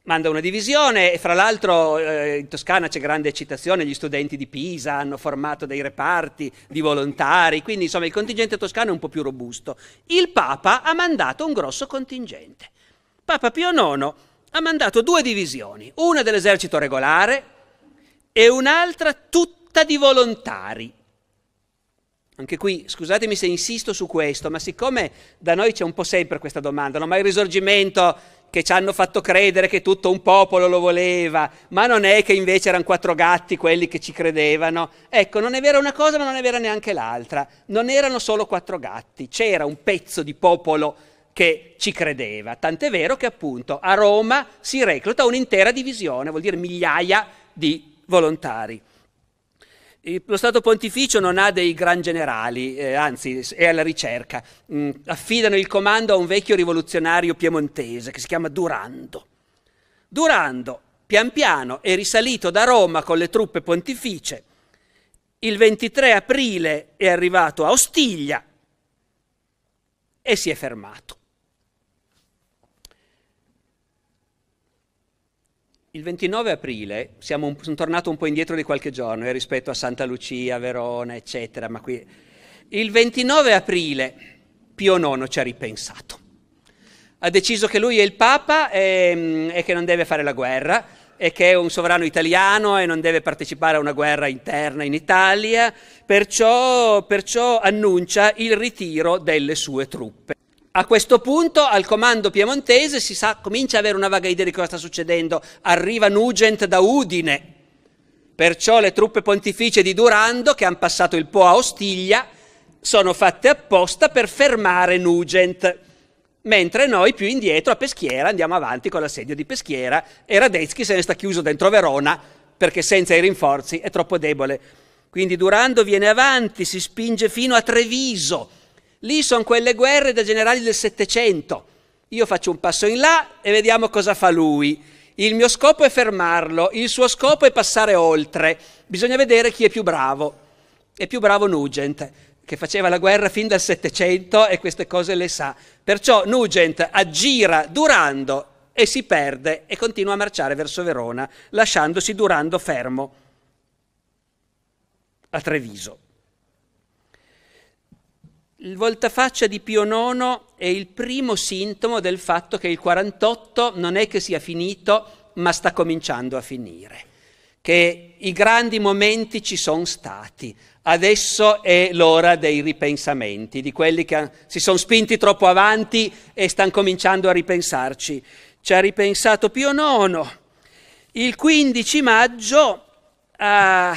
manda una divisione e fra l'altro eh, in Toscana c'è grande eccitazione, gli studenti di Pisa hanno formato dei reparti di volontari, quindi insomma il contingente toscano è un po' più robusto. Il Papa ha mandato un grosso contingente. Papa Pio IX ha mandato due divisioni, una dell'esercito regolare e un'altra tutta di volontari. Anche qui, scusatemi se insisto su questo, ma siccome da noi c'è un po' sempre questa domanda, no? ma il risorgimento che ci hanno fatto credere che tutto un popolo lo voleva, ma non è che invece erano quattro gatti quelli che ci credevano. Ecco, non è vera una cosa, ma non è vera neanche l'altra. Non erano solo quattro gatti, c'era un pezzo di popolo che ci credeva. Tant'è vero che appunto a Roma si recluta un'intera divisione, vuol dire migliaia di volontari lo Stato pontificio non ha dei gran generali, eh, anzi è alla ricerca. Mm, affidano il comando a un vecchio rivoluzionario piemontese che si chiama Durando. Durando, pian piano, è risalito da Roma con le truppe pontificie. Il 23 aprile è arrivato a Ostiglia e si è fermato. Il 29 aprile siamo sono tornato un po' indietro di qualche giorno eh, rispetto a Santa Lucia, Verona, eccetera, ma qui il 29 aprile Pio IX ci ha ripensato. Ha deciso che lui è il Papa e, ehm, e che non deve fare la guerra, e che è un sovrano italiano e non deve partecipare a una guerra interna in Italia, perciò, perciò annuncia il ritiro delle sue truppe. A questo punto al comando piemontese si sa, comincia ad avere una vaga idea di cosa sta succedendo. Arriva Nugent da Udine, perciò le truppe pontificie di Durando, che hanno passato il Po a Ostiglia, sono fatte apposta per fermare Nugent. Mentre noi più indietro a Peschiera andiamo avanti con l'assedio di Peschiera e Radetzky se ne sta chiuso dentro Verona perché senza i rinforzi è troppo debole. Quindi Durando viene avanti, si spinge fino a Treviso Lì sono quelle guerre da generali del Settecento. Io faccio un passo in là e vediamo cosa fa lui. Il mio scopo è fermarlo, il suo scopo è passare oltre. Bisogna vedere chi è più bravo. È più bravo Nugent, che faceva la guerra fin dal Settecento e queste cose le sa. Perciò Nugent aggira Durando e si perde e continua a marciare verso Verona, lasciandosi Durando fermo a Treviso. Il voltafaccia di Pio IX è il primo sintomo del fatto che il 48 non è che sia finito, ma sta cominciando a finire, che i grandi momenti ci sono stati. Adesso è l'ora dei ripensamenti, di quelli che si sono spinti troppo avanti e stanno cominciando a ripensarci. Ci ha ripensato Pio IX. Il 15 maggio a, ah,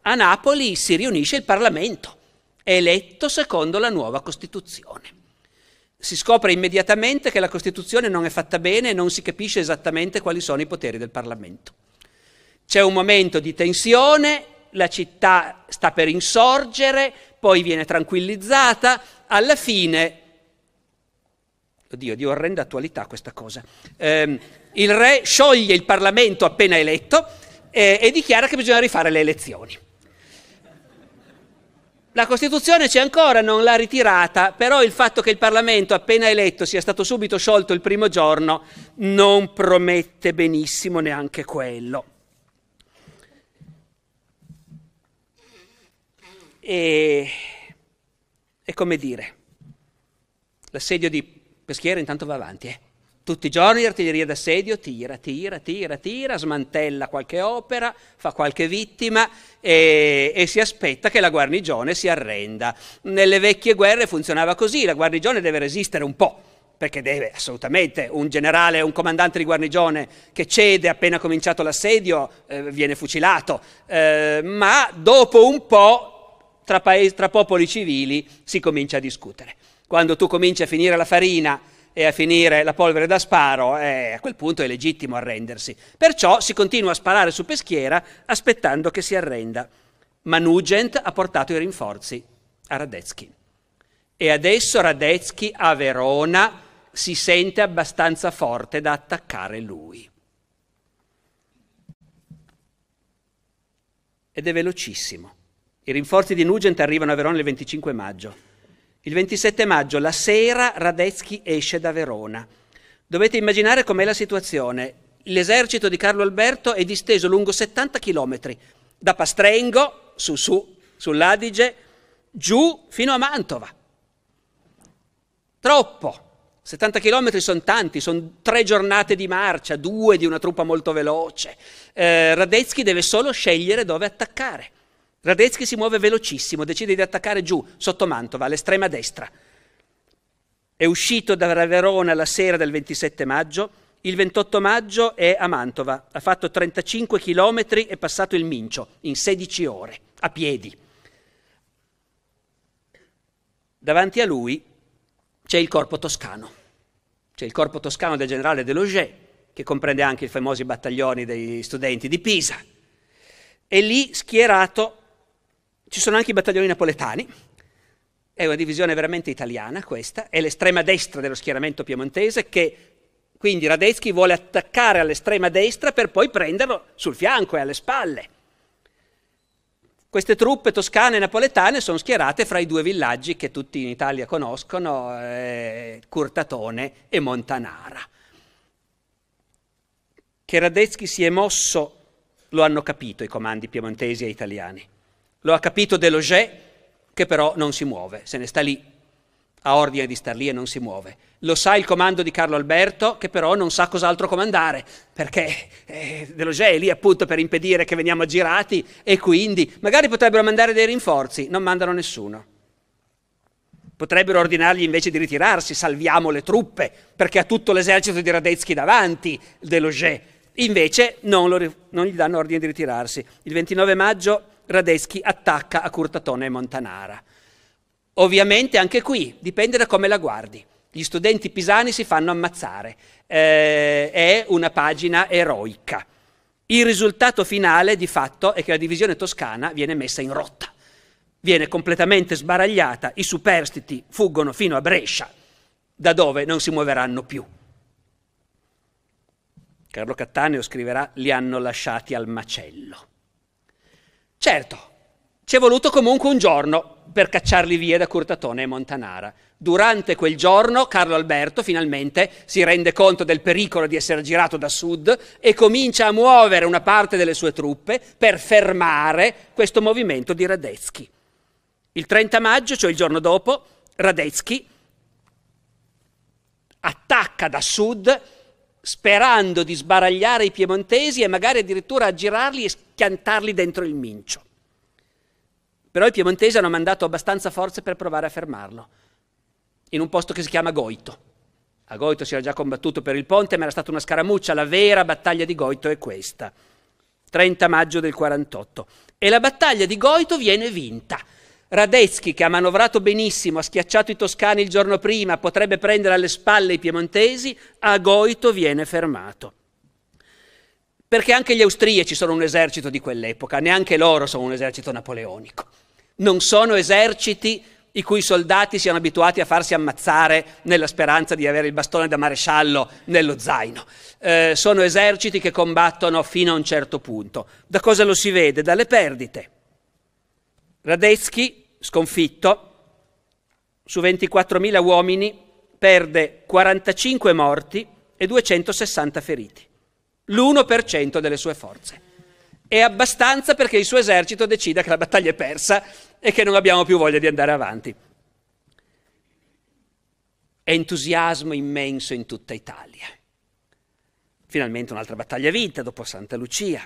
a Napoli si riunisce il Parlamento eletto secondo la nuova Costituzione. Si scopre immediatamente che la Costituzione non è fatta bene e non si capisce esattamente quali sono i poteri del Parlamento. C'è un momento di tensione, la città sta per insorgere, poi viene tranquillizzata, alla fine, oddio, di orrenda attualità questa cosa, ehm, il re scioglie il Parlamento appena eletto eh, e dichiara che bisogna rifare le elezioni. La Costituzione c'è ancora, non l'ha ritirata, però il fatto che il Parlamento appena eletto sia stato subito sciolto il primo giorno non promette benissimo neanche quello. E, e come dire, l'assedio di Peschiera intanto va avanti, eh? Tutti i giorni l'artiglieria d'assedio tira, tira, tira, tira, smantella qualche opera, fa qualche vittima e, e, si aspetta che la guarnigione si arrenda. Nelle vecchie guerre funzionava così, la guarnigione deve resistere un po', perché deve assolutamente un generale, un comandante di guarnigione che cede appena cominciato l'assedio eh, viene fucilato, eh, ma dopo un po' tra, paesi, tra popoli civili si comincia a discutere. Quando tu cominci a finire la farina e a finire la polvere da sparo, eh, a quel punto è legittimo arrendersi. Perciò si continua a sparare su Peschiera aspettando che si arrenda. Ma Nugent ha portato i rinforzi a Radetzky. E adesso Radetzky a Verona si sente abbastanza forte da attaccare lui. Ed è velocissimo. I rinforzi di Nugent arrivano a Verona il 25 maggio. Il 27 maggio, la sera, Radetzky esce da Verona. Dovete immaginare com'è la situazione. L'esercito di Carlo Alberto è disteso lungo 70 chilometri, da Pastrengo, su, su, sull'Adige, giù fino a Mantova. Troppo. 70 km sono tanti, sono tre giornate di marcia, due di una truppa molto veloce. Eh, Radetzky deve solo scegliere dove attaccare. Radetzky si muove velocissimo, decide di attaccare giù, sotto Mantova, all'estrema destra. È uscito da Verona la sera del 27 maggio, il 28 maggio è a Mantova, ha fatto 35 chilometri e passato il Mincio in 16 ore, a piedi. Davanti a lui c'è il corpo toscano, c'è il corpo toscano del generale De Loger, che comprende anche i famosi battaglioni dei studenti di Pisa. E lì, schierato, ci sono anche i battaglioni napoletani, è una divisione veramente italiana questa, è l'estrema destra dello schieramento piemontese che quindi Radetzky vuole attaccare all'estrema destra per poi prenderlo sul fianco e alle spalle. Queste truppe toscane e napoletane sono schierate fra i due villaggi che tutti in Italia conoscono, eh, Curtatone e Montanara. Che Radetzky si è mosso lo hanno capito i comandi piemontesi e italiani. Lo ha capito Delogé, che però non si muove, se ne sta lì, ha ordine di star lì e non si muove. Lo sa il comando di Carlo Alberto, che però non sa cos'altro comandare, perché eh, Delogé è lì appunto per impedire che veniamo aggirati e quindi magari potrebbero mandare dei rinforzi, non mandano nessuno. Potrebbero ordinargli invece di ritirarsi, salviamo le truppe, perché ha tutto l'esercito di Radetzky davanti, Delogé. Invece non, lo, non gli danno ordine di ritirarsi. Il 29 maggio Radeschi attacca a Curtatone e Montanara. Ovviamente anche qui dipende da come la guardi. Gli studenti pisani si fanno ammazzare. Eh, è una pagina eroica. Il risultato finale di fatto è che la divisione toscana viene messa in rotta, viene completamente sbaragliata, i superstiti fuggono fino a Brescia, da dove non si muoveranno più. Carlo Cattaneo scriverà li hanno lasciati al macello. Certo, ci è voluto comunque un giorno per cacciarli via da Curtatone e Montanara. Durante quel giorno Carlo Alberto finalmente si rende conto del pericolo di essere girato da sud e comincia a muovere una parte delle sue truppe per fermare questo movimento di Radetzky. Il 30 maggio, cioè il giorno dopo, Radetzky attacca da sud sperando di sbaragliare i piemontesi e magari addirittura aggirarli e schiantarli dentro il mincio. Però i piemontesi hanno mandato abbastanza forze per provare a fermarlo, in un posto che si chiama Goito. A Goito si era già combattuto per il ponte, ma era stata una scaramuccia, la vera battaglia di Goito è questa, 30 maggio del 48. E la battaglia di Goito viene vinta. Radetzky, che ha manovrato benissimo, ha schiacciato i toscani il giorno prima, potrebbe prendere alle spalle i piemontesi, a Goito viene fermato. Perché anche gli austriaci sono un esercito di quell'epoca, neanche loro sono un esercito napoleonico. Non sono eserciti i cui soldati siano abituati a farsi ammazzare nella speranza di avere il bastone da maresciallo nello zaino. Eh, sono eserciti che combattono fino a un certo punto. Da cosa lo si vede? Dalle perdite. Radetzky sconfitto, su 24.000 uomini perde 45 morti e 260 feriti, l'1% delle sue forze. È abbastanza perché il suo esercito decida che la battaglia è persa e che non abbiamo più voglia di andare avanti. Entusiasmo immenso in tutta Italia. Finalmente un'altra battaglia vinta dopo Santa Lucia.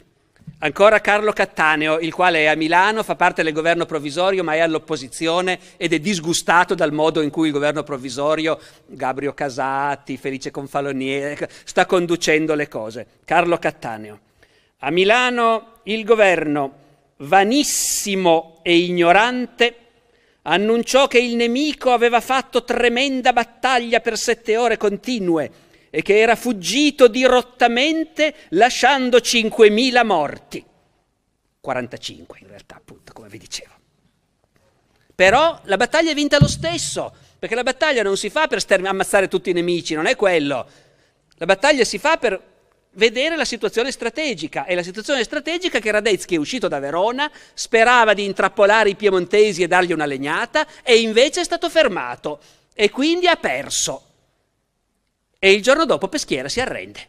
Ancora Carlo Cattaneo, il quale è a Milano, fa parte del governo provvisorio ma è all'opposizione ed è disgustato dal modo in cui il governo provvisorio, Gabrio Casati, Felice Confaloniere, sta conducendo le cose. Carlo Cattaneo. A Milano il governo, vanissimo e ignorante, annunciò che il nemico aveva fatto tremenda battaglia per sette ore continue e che era fuggito dirottamente lasciando 5.000 morti. 45 in realtà, appunto, come vi dicevo. Però la battaglia è vinta lo stesso, perché la battaglia non si fa per sterm- ammazzare tutti i nemici, non è quello. La battaglia si fa per vedere la situazione strategica e la situazione strategica che Radetzky è uscito da Verona, sperava di intrappolare i piemontesi e dargli una legnata e invece è stato fermato e quindi ha perso e il giorno dopo Peschiera si arrende.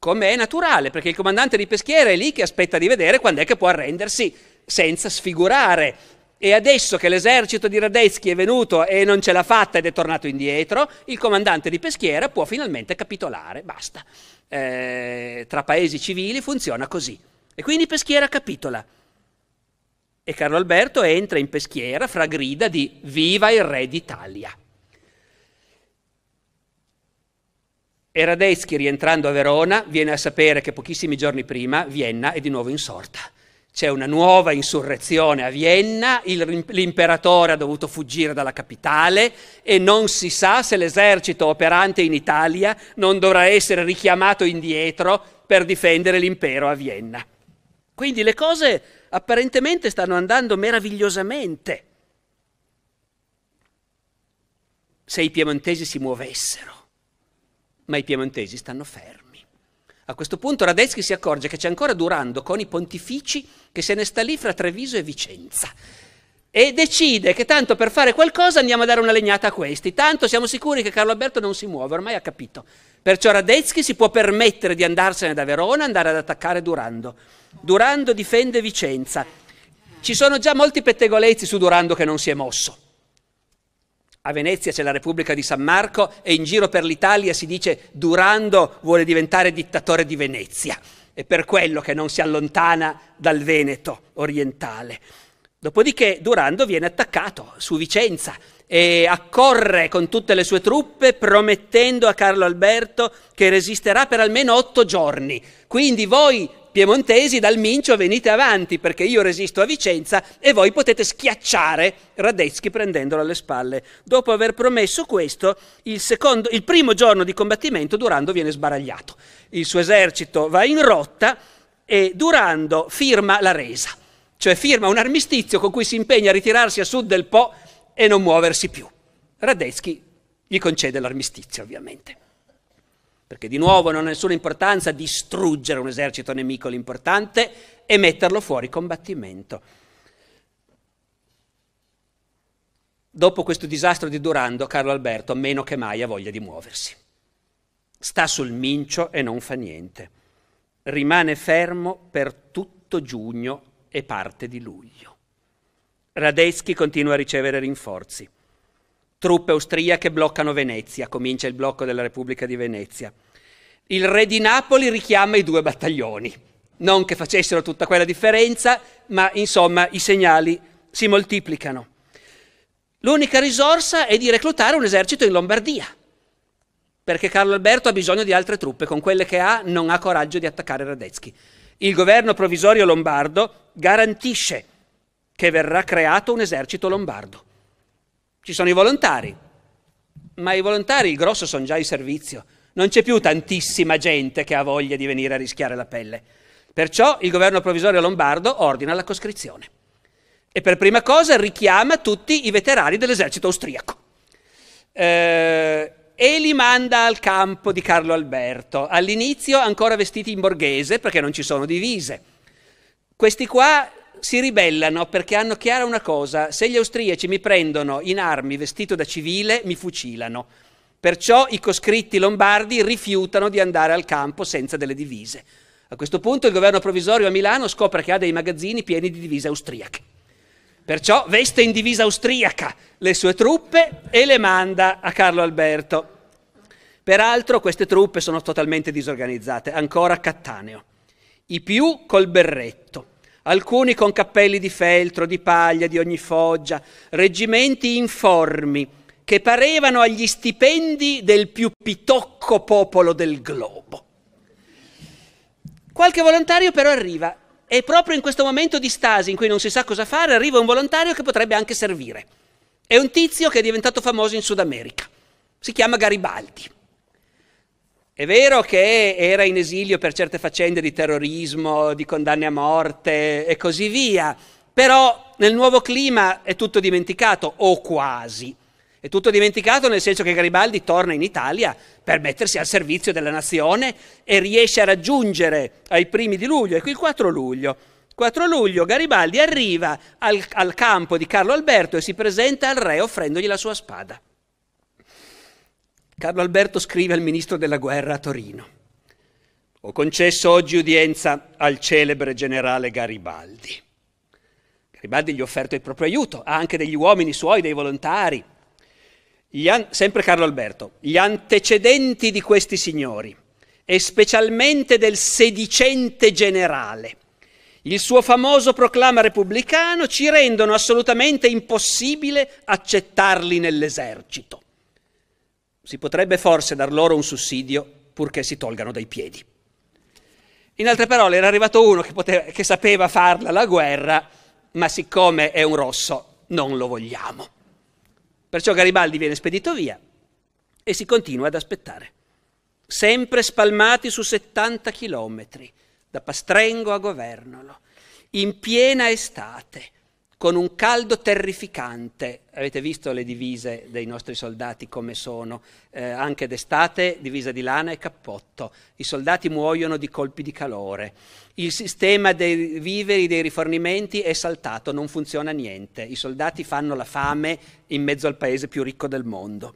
Come è naturale, perché il comandante di Peschiera è lì che aspetta di vedere quando è che può arrendersi senza sfigurare. E adesso che l'esercito di Radetzky è venuto e non ce l'ha fatta ed è tornato indietro, il comandante di Peschiera può finalmente capitolare, basta. Eh, tra paesi civili funziona così. E quindi Peschiera capitola. E Carlo Alberto entra in Peschiera fra grida di Viva il re d'Italia! E Radeschi, rientrando a Verona, viene a sapere che pochissimi giorni prima Vienna è di nuovo insorta. C'è una nuova insurrezione a Vienna, il, l'imperatore ha dovuto fuggire dalla capitale e non si sa se l'esercito operante in Italia non dovrà essere richiamato indietro per difendere l'impero a Vienna. Quindi le cose apparentemente stanno andando meravigliosamente. Se i piemontesi si muovessero ma i piemontesi stanno fermi. A questo punto Radetzky si accorge che c'è ancora Durando con i pontifici che se ne sta lì fra Treviso e Vicenza e decide che tanto per fare qualcosa andiamo a dare una legnata a questi. Tanto siamo sicuri che Carlo Alberto non si muove, ormai ha capito. Perciò Radetzky si può permettere di andarsene da Verona e andare ad attaccare Durando. Durando difende Vicenza. Ci sono già molti pettegolezzi su Durando che non si è mosso a Venezia c'è la Repubblica di San Marco e in giro per l'Italia si dice Durando vuole diventare dittatore di Venezia. È per quello che non si allontana dal Veneto orientale. Dopodiché Durando viene attaccato su Vicenza e accorre con tutte le sue truppe promettendo a Carlo Alberto che resisterà per almeno otto giorni. Quindi voi piemontesi dal Mincio venite avanti perché io resisto a Vicenza e voi potete schiacciare Radetzky prendendolo alle spalle. Dopo aver promesso questo, il, secondo, il primo giorno di combattimento Durando viene sbaragliato. Il suo esercito va in rotta e Durando firma la resa, cioè firma un armistizio con cui si impegna a ritirarsi a sud del Po e non muoversi più. Radetzky gli concede l'armistizio, ovviamente. Perché di nuovo non ha nessuna importanza distruggere un esercito nemico, l'importante è metterlo fuori combattimento. Dopo questo disastro di Durando, Carlo Alberto meno che mai ha voglia di muoversi. Sta sul mincio e non fa niente. Rimane fermo per tutto giugno e parte di luglio. Radetzky continua a ricevere rinforzi. Truppe austriache bloccano Venezia, comincia il blocco della Repubblica di Venezia. Il re di Napoli richiama i due battaglioni. Non che facessero tutta quella differenza, ma insomma i segnali si moltiplicano. L'unica risorsa è di reclutare un esercito in Lombardia, perché Carlo Alberto ha bisogno di altre truppe, con quelle che ha non ha coraggio di attaccare Radetzky. Il governo provvisorio lombardo garantisce che verrà creato un esercito lombardo. Ci sono i volontari, ma i volontari, il grosso, sono già in servizio. Non c'è più tantissima gente che ha voglia di venire a rischiare la pelle. Perciò il governo provvisorio lombardo ordina la coscrizione. E per prima cosa richiama tutti i veterani dell'esercito austriaco. Eh, e li manda al campo di Carlo Alberto, all'inizio ancora vestiti in borghese perché non ci sono divise. Questi qua si ribellano perché hanno chiara una cosa, se gli austriaci mi prendono in armi vestito da civile mi fucilano. Perciò i coscritti lombardi rifiutano di andare al campo senza delle divise. A questo punto il governo provvisorio a Milano scopre che ha dei magazzini pieni di divise austriache. Perciò veste in divisa austriaca le sue truppe e le manda a Carlo Alberto. Peraltro queste truppe sono totalmente disorganizzate, ancora Cattaneo. I più col berretto, alcuni con cappelli di feltro, di paglia, di ogni foggia, reggimenti informi che parevano agli stipendi del più pitocco popolo del globo. Qualche volontario però arriva e proprio in questo momento di stasi in cui non si sa cosa fare arriva un volontario che potrebbe anche servire. È un tizio che è diventato famoso in Sud America. Si chiama Garibaldi. È vero che era in esilio per certe faccende di terrorismo, di condanne a morte e così via, però nel nuovo clima è tutto dimenticato, o quasi. È tutto dimenticato nel senso che Garibaldi torna in Italia per mettersi al servizio della nazione e riesce a raggiungere ai primi di luglio, ecco il 4 luglio. 4 luglio Garibaldi arriva al, al campo di Carlo Alberto e si presenta al re offrendogli la sua spada. Carlo Alberto scrive al ministro della guerra a Torino. Ho concesso oggi udienza al celebre generale Garibaldi. Garibaldi gli ha offerto il proprio aiuto, ha anche degli uomini suoi, dei volontari. An- sempre Carlo Alberto, gli antecedenti di questi signori, e specialmente del sedicente generale, il suo famoso proclama repubblicano, ci rendono assolutamente impossibile accettarli nell'esercito si potrebbe forse dar loro un sussidio purché si tolgano dai piedi. In altre parole, era arrivato uno che, poteva, che sapeva farla la guerra, ma siccome è un rosso non lo vogliamo. Perciò Garibaldi viene spedito via e si continua ad aspettare, sempre spalmati su 70 chilometri, da Pastrengo a Governolo, in piena estate, con un caldo terrificante. Avete visto le divise dei nostri soldati come sono, eh, anche d'estate divisa di lana e cappotto. I soldati muoiono di colpi di calore. Il sistema dei viveri, dei rifornimenti è saltato, non funziona niente. I soldati fanno la fame in mezzo al paese più ricco del mondo.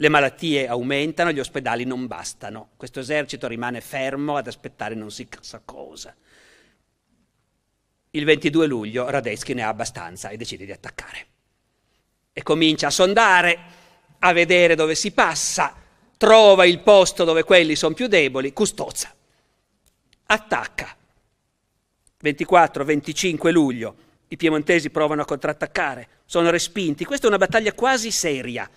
Le malattie aumentano, gli ospedali non bastano. Questo esercito rimane fermo ad aspettare non si sa cosa. Il 22 luglio Radeschi ne ha abbastanza e decide di attaccare. E comincia a sondare, a vedere dove si passa, trova il posto dove quelli sono più deboli, custozza. Attacca. 24-25 luglio i piemontesi provano a contrattaccare, sono respinti. Questa è una battaglia quasi seria.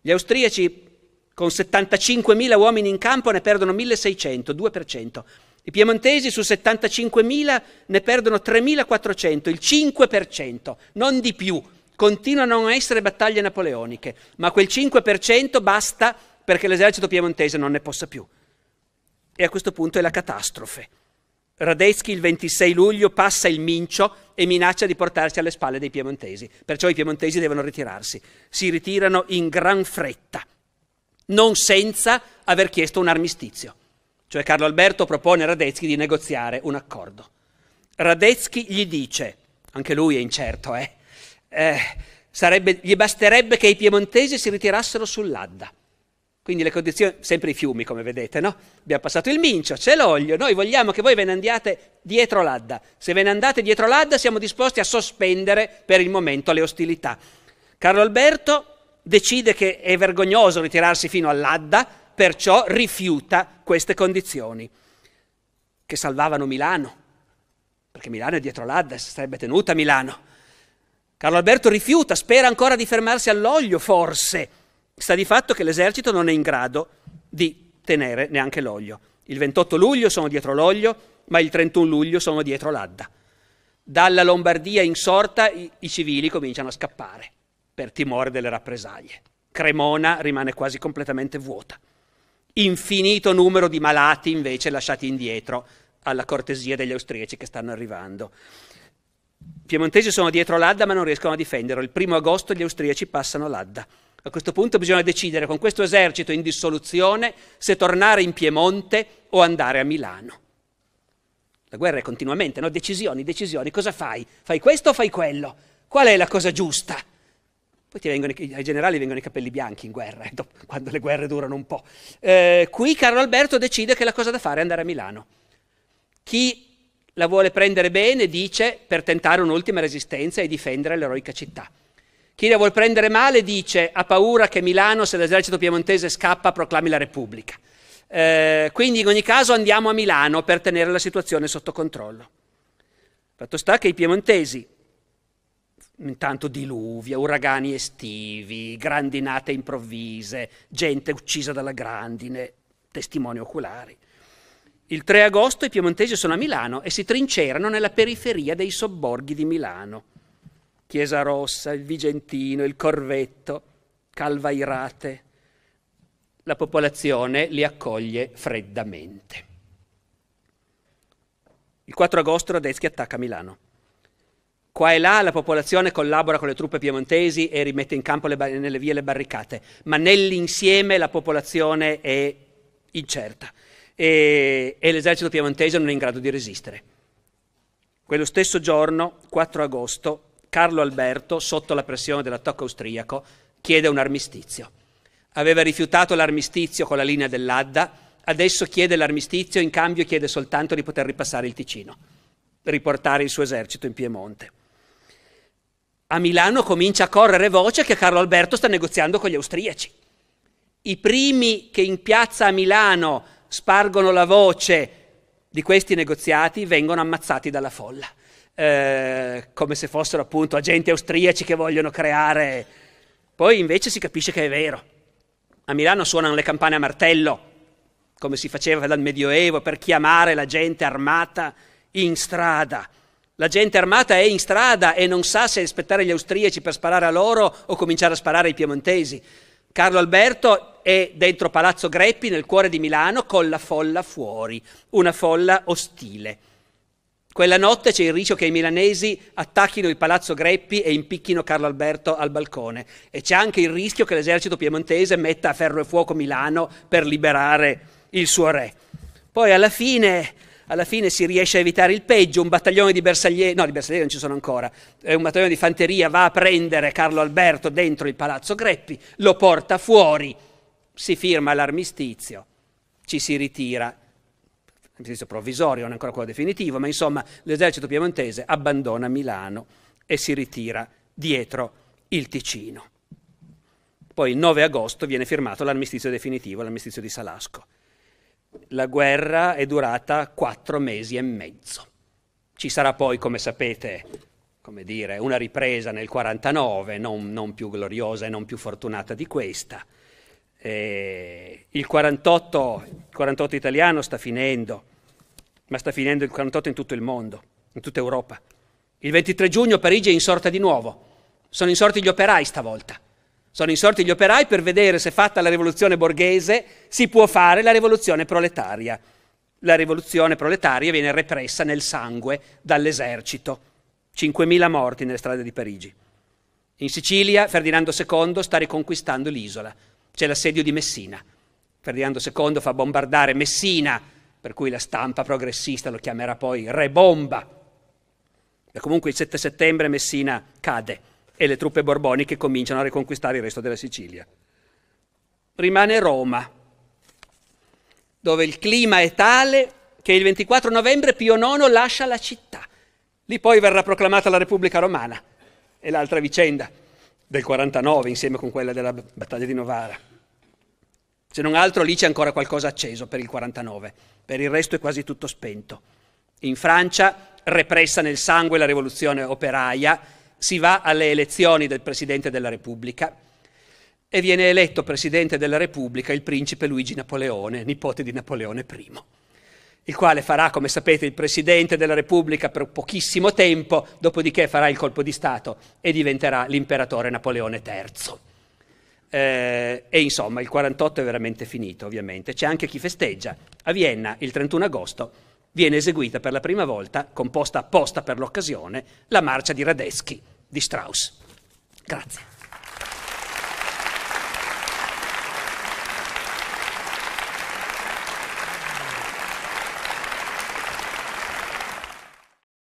Gli austriaci con 75.000 uomini in campo ne perdono 1.600, 2%. I piemontesi su 75.000 ne perdono 3.400, il 5%, non di più. Continuano a non essere battaglie napoleoniche, ma quel 5% basta perché l'esercito piemontese non ne possa più. E a questo punto è la catastrofe. Radetzky il 26 luglio passa il mincio e minaccia di portarsi alle spalle dei piemontesi, perciò i piemontesi devono ritirarsi. Si ritirano in gran fretta, non senza aver chiesto un armistizio cioè Carlo Alberto propone a Radetzky di negoziare un accordo. Radetzky gli dice, anche lui è incerto, eh, eh, sarebbe, gli basterebbe che i piemontesi si ritirassero sull'Adda. Quindi le condizioni, sempre i fiumi come vedete, no? Abbiamo passato il Mincio, c'è l'olio, noi vogliamo che voi ve ne andiate dietro l'Adda. Se ve ne andate dietro l'Adda siamo disposti a sospendere per il momento le ostilità. Carlo Alberto decide che è vergognoso ritirarsi fino all'Adda, perciò rifiuta queste condizioni che salvavano Milano, perché Milano è dietro l'Addas, sarebbe tenuta Milano. Carlo Alberto rifiuta, spera ancora di fermarsi all'olio, forse. Sta di fatto che l'esercito non è in grado di tenere neanche l'olio. Il 28 luglio sono dietro l'olio, ma il 31 luglio sono dietro l'Adda. Dalla Lombardia in sorta i, i civili cominciano a scappare per timore delle rappresaglie. Cremona rimane quasi completamente vuota infinito numero di malati invece lasciati indietro alla cortesia degli austriaci che stanno arrivando. I piemontesi sono dietro l'Adda ma non riescono a difenderlo. Il primo agosto gli austriaci passano l'Adda. A questo punto bisogna decidere con questo esercito in dissoluzione se tornare in Piemonte o andare a Milano. La guerra è continuamente, no? Decisioni, decisioni. Cosa fai? Fai questo o fai quello? Qual è la cosa giusta? Poi vengono, ai generali vengono i capelli bianchi in guerra, eh, dopo, quando le guerre durano un po'. Eh, qui Carlo Alberto decide che la cosa da fare è andare a Milano. Chi la vuole prendere bene dice per tentare un'ultima resistenza e difendere l'eroica città. Chi la vuole prendere male dice ha paura che Milano, se l'esercito piemontese scappa, proclami la Repubblica. Eh, quindi in ogni caso andiamo a Milano per tenere la situazione sotto controllo. Fatto sta che i piemontesi intanto diluvia, uragani estivi, grandinate improvvise, gente uccisa dalla grandine, testimoni oculari. Il 3 agosto i piemontesi sono a Milano e si trincerano nella periferia dei sobborghi di Milano. Chiesa Rossa, il Vigentino, il Corvetto, Calvairate. La popolazione li accoglie freddamente. Il 4 agosto Radetzky attacca Milano. Qua e là la popolazione collabora con le truppe piemontesi e rimette in campo le, nelle vie le barricate, ma nell'insieme la popolazione è incerta e, e l'esercito piemontese non è in grado di resistere. Quello stesso giorno, 4 agosto, Carlo Alberto, sotto la pressione dell'attacco austriaco, chiede un armistizio. Aveva rifiutato l'armistizio con la linea dell'Adda, adesso chiede l'armistizio, in cambio chiede soltanto di poter ripassare il Ticino, riportare il suo esercito in Piemonte a Milano comincia a correre voce che Carlo Alberto sta negoziando con gli austriaci. I primi che in piazza a Milano spargono la voce di questi negoziati vengono ammazzati dalla folla, eh, come se fossero appunto agenti austriaci che vogliono creare. Poi invece si capisce che è vero. A Milano suonano le campane a martello, come si faceva dal Medioevo, per chiamare la gente armata in strada. La gente armata è in strada e non sa se aspettare gli austriaci per sparare a loro o cominciare a sparare ai piemontesi. Carlo Alberto è dentro Palazzo Greppi, nel cuore di Milano, con la folla fuori, una folla ostile. Quella notte c'è il rischio che i milanesi attacchino il palazzo Greppi e impicchino Carlo Alberto al balcone e c'è anche il rischio che l'esercito piemontese metta a ferro e fuoco Milano per liberare il suo re. Poi alla fine alla fine si riesce a evitare il peggio, un battaglione di bersaglieri, no di bersaglieri non ci sono ancora, è eh, un battaglione di fanteria va a prendere Carlo Alberto dentro il palazzo Greppi, lo porta fuori, si firma l'armistizio, ci si ritira, l'armistizio provvisorio, non è ancora quello definitivo, ma insomma l'esercito piemontese abbandona Milano e si ritira dietro il Ticino. Poi il 9 agosto viene firmato l'armistizio definitivo, l'armistizio di Salasco la guerra è durata quattro mesi e mezzo. Ci sarà poi, come sapete, come dire, una ripresa nel 49, non, non, più gloriosa e non più fortunata di questa. Eh, il, 48, il 48 italiano sta finendo, ma sta finendo il 48 in tutto il mondo, in tutta Europa. Il 23 giugno Parigi è insorta di nuovo. Sono insorti gli operai stavolta. Sono insorti gli operai per vedere se fatta la rivoluzione borghese si può fare la rivoluzione proletaria. La rivoluzione proletaria viene repressa nel sangue dall'esercito. 5.000 morti nelle strade di Parigi. In Sicilia Ferdinando II sta riconquistando l'isola. C'è l'assedio di Messina. Ferdinando II fa bombardare Messina, per cui la stampa progressista lo chiamerà poi Re Bomba. E comunque il 7 settembre Messina cade e le truppe borboniche cominciano a riconquistare il resto della Sicilia. Rimane Roma, dove il clima è tale che il 24 novembre Pio IX lascia la città. Lì poi verrà proclamata la Repubblica Romana È l'altra vicenda del 49 insieme con quella della battaglia di Novara. Se non altro lì c'è ancora qualcosa acceso per il 49, per il resto è quasi tutto spento. In Francia repressa nel sangue la rivoluzione operaia si va alle elezioni del Presidente della Repubblica e viene eletto Presidente della Repubblica il principe Luigi Napoleone, nipote di Napoleone I, il quale farà, come sapete, il Presidente della Repubblica per pochissimo tempo, dopodiché farà il colpo di Stato e diventerà l'imperatore Napoleone III. Eh, e insomma, il 48 è veramente finito, ovviamente. C'è anche chi festeggia. A Vienna, il 31 agosto, viene eseguita per la prima volta, composta apposta per l'occasione, la marcia di Radeschi di Strauss. Grazie.